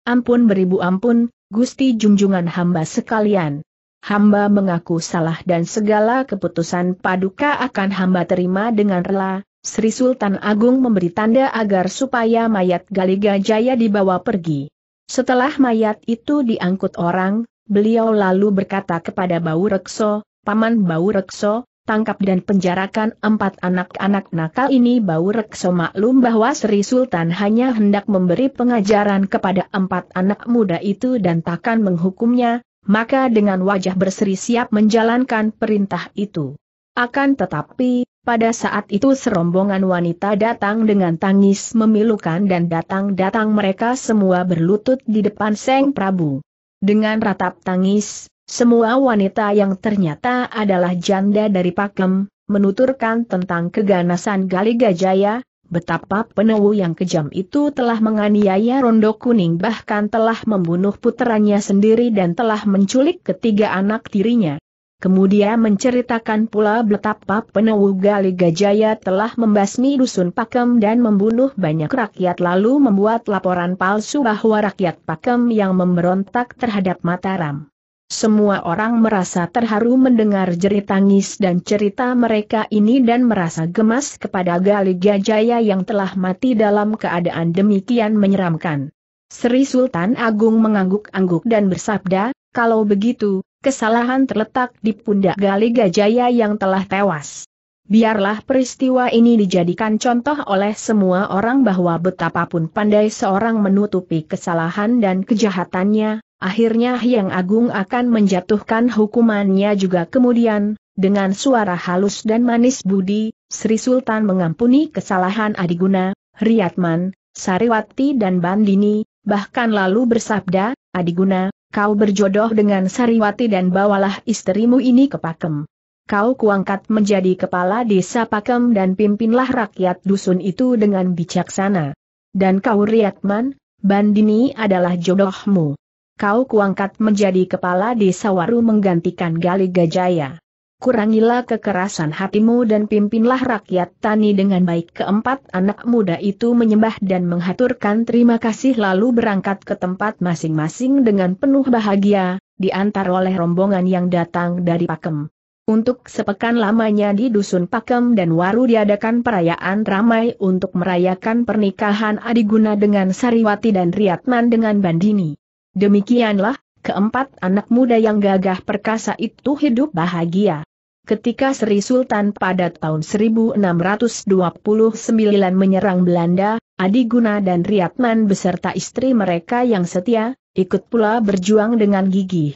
Ampun beribu ampun, Gusti Junjungan hamba sekalian. Hamba mengaku salah dan segala keputusan paduka akan hamba terima dengan rela, Sri Sultan Agung memberi tanda agar supaya mayat Galiga Jaya dibawa pergi. Setelah mayat itu diangkut orang, beliau lalu berkata kepada Bau Rekso, Paman Bau Rekso, tangkap dan penjarakan empat anak-anak nakal ini Bau Rekso maklum bahwa Sri Sultan hanya hendak memberi pengajaran kepada empat anak muda itu dan takkan menghukumnya, maka dengan wajah berseri siap menjalankan perintah itu. Akan tetapi, pada saat itu serombongan wanita datang dengan tangis memilukan dan datang-datang mereka semua berlutut di depan Seng Prabu. Dengan ratap tangis, semua wanita yang ternyata adalah janda dari Pakem, menuturkan tentang keganasan Gali Gajaya, betapa penewu yang kejam itu telah menganiaya Rondo Kuning bahkan telah membunuh puteranya sendiri dan telah menculik ketiga anak tirinya. Kemudian menceritakan pula betapa penewu Gali Gajaya telah membasmi dusun Pakem dan membunuh banyak rakyat lalu membuat laporan palsu bahwa rakyat Pakem yang memberontak terhadap Mataram. Semua orang merasa terharu mendengar jerit tangis dan cerita mereka ini dan merasa gemas kepada Gali Gajaya yang telah mati dalam keadaan demikian menyeramkan. Sri Sultan Agung mengangguk-angguk dan bersabda, kalau begitu, kesalahan terletak di pundak Gali Gajaya yang telah tewas. Biarlah peristiwa ini dijadikan contoh oleh semua orang bahwa betapapun pandai seorang menutupi kesalahan dan kejahatannya, akhirnya Hyang Agung akan menjatuhkan hukumannya juga kemudian, dengan suara halus dan manis budi, Sri Sultan mengampuni kesalahan Adiguna, Riyatman, Sariwati dan Bandini, bahkan lalu bersabda, Adiguna, kau berjodoh dengan Sariwati dan bawalah istrimu ini ke Pakem. Kau kuangkat menjadi kepala desa Pakem dan pimpinlah rakyat dusun itu dengan bijaksana. Dan kau Riatman, Bandini adalah jodohmu. Kau kuangkat menjadi kepala desa Waru menggantikan Gali Gajaya kurangilah kekerasan hatimu dan pimpinlah rakyat tani dengan baik. Keempat anak muda itu menyembah dan menghaturkan terima kasih lalu berangkat ke tempat masing-masing dengan penuh bahagia, diantar oleh rombongan yang datang dari Pakem. Untuk sepekan lamanya di Dusun Pakem dan Waru diadakan perayaan ramai untuk merayakan pernikahan Adiguna dengan Sariwati dan Riyatman dengan Bandini. Demikianlah, keempat anak muda yang gagah perkasa itu hidup bahagia. Ketika Sri Sultan pada tahun 1629 menyerang Belanda, Adi Guna dan Riatman beserta istri mereka yang setia, ikut pula berjuang dengan gigih.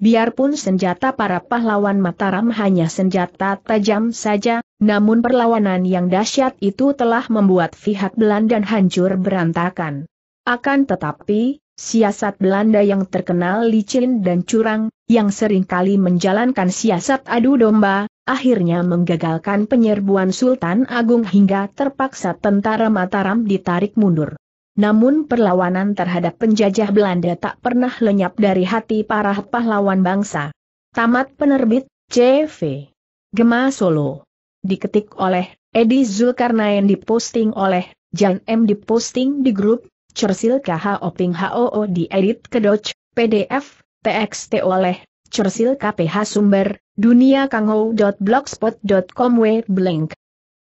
Biarpun senjata para pahlawan Mataram hanya senjata tajam saja, namun perlawanan yang dahsyat itu telah membuat pihak Belanda hancur berantakan. Akan tetapi, siasat Belanda yang terkenal licin dan curang, yang seringkali menjalankan siasat adu domba, akhirnya menggagalkan penyerbuan Sultan Agung hingga terpaksa tentara Mataram ditarik mundur. Namun perlawanan terhadap penjajah Belanda tak pernah lenyap dari hati para pahlawan bangsa. Tamat penerbit, CV. Gema Solo. Diketik oleh Edi Zulkarnain diposting oleh Jan M diposting di grup Cersil KH Oping HOO diedit ke Dodge, PDF, TXT oleh Cersil KPH Sumber, dunia kanghou.blogspot.com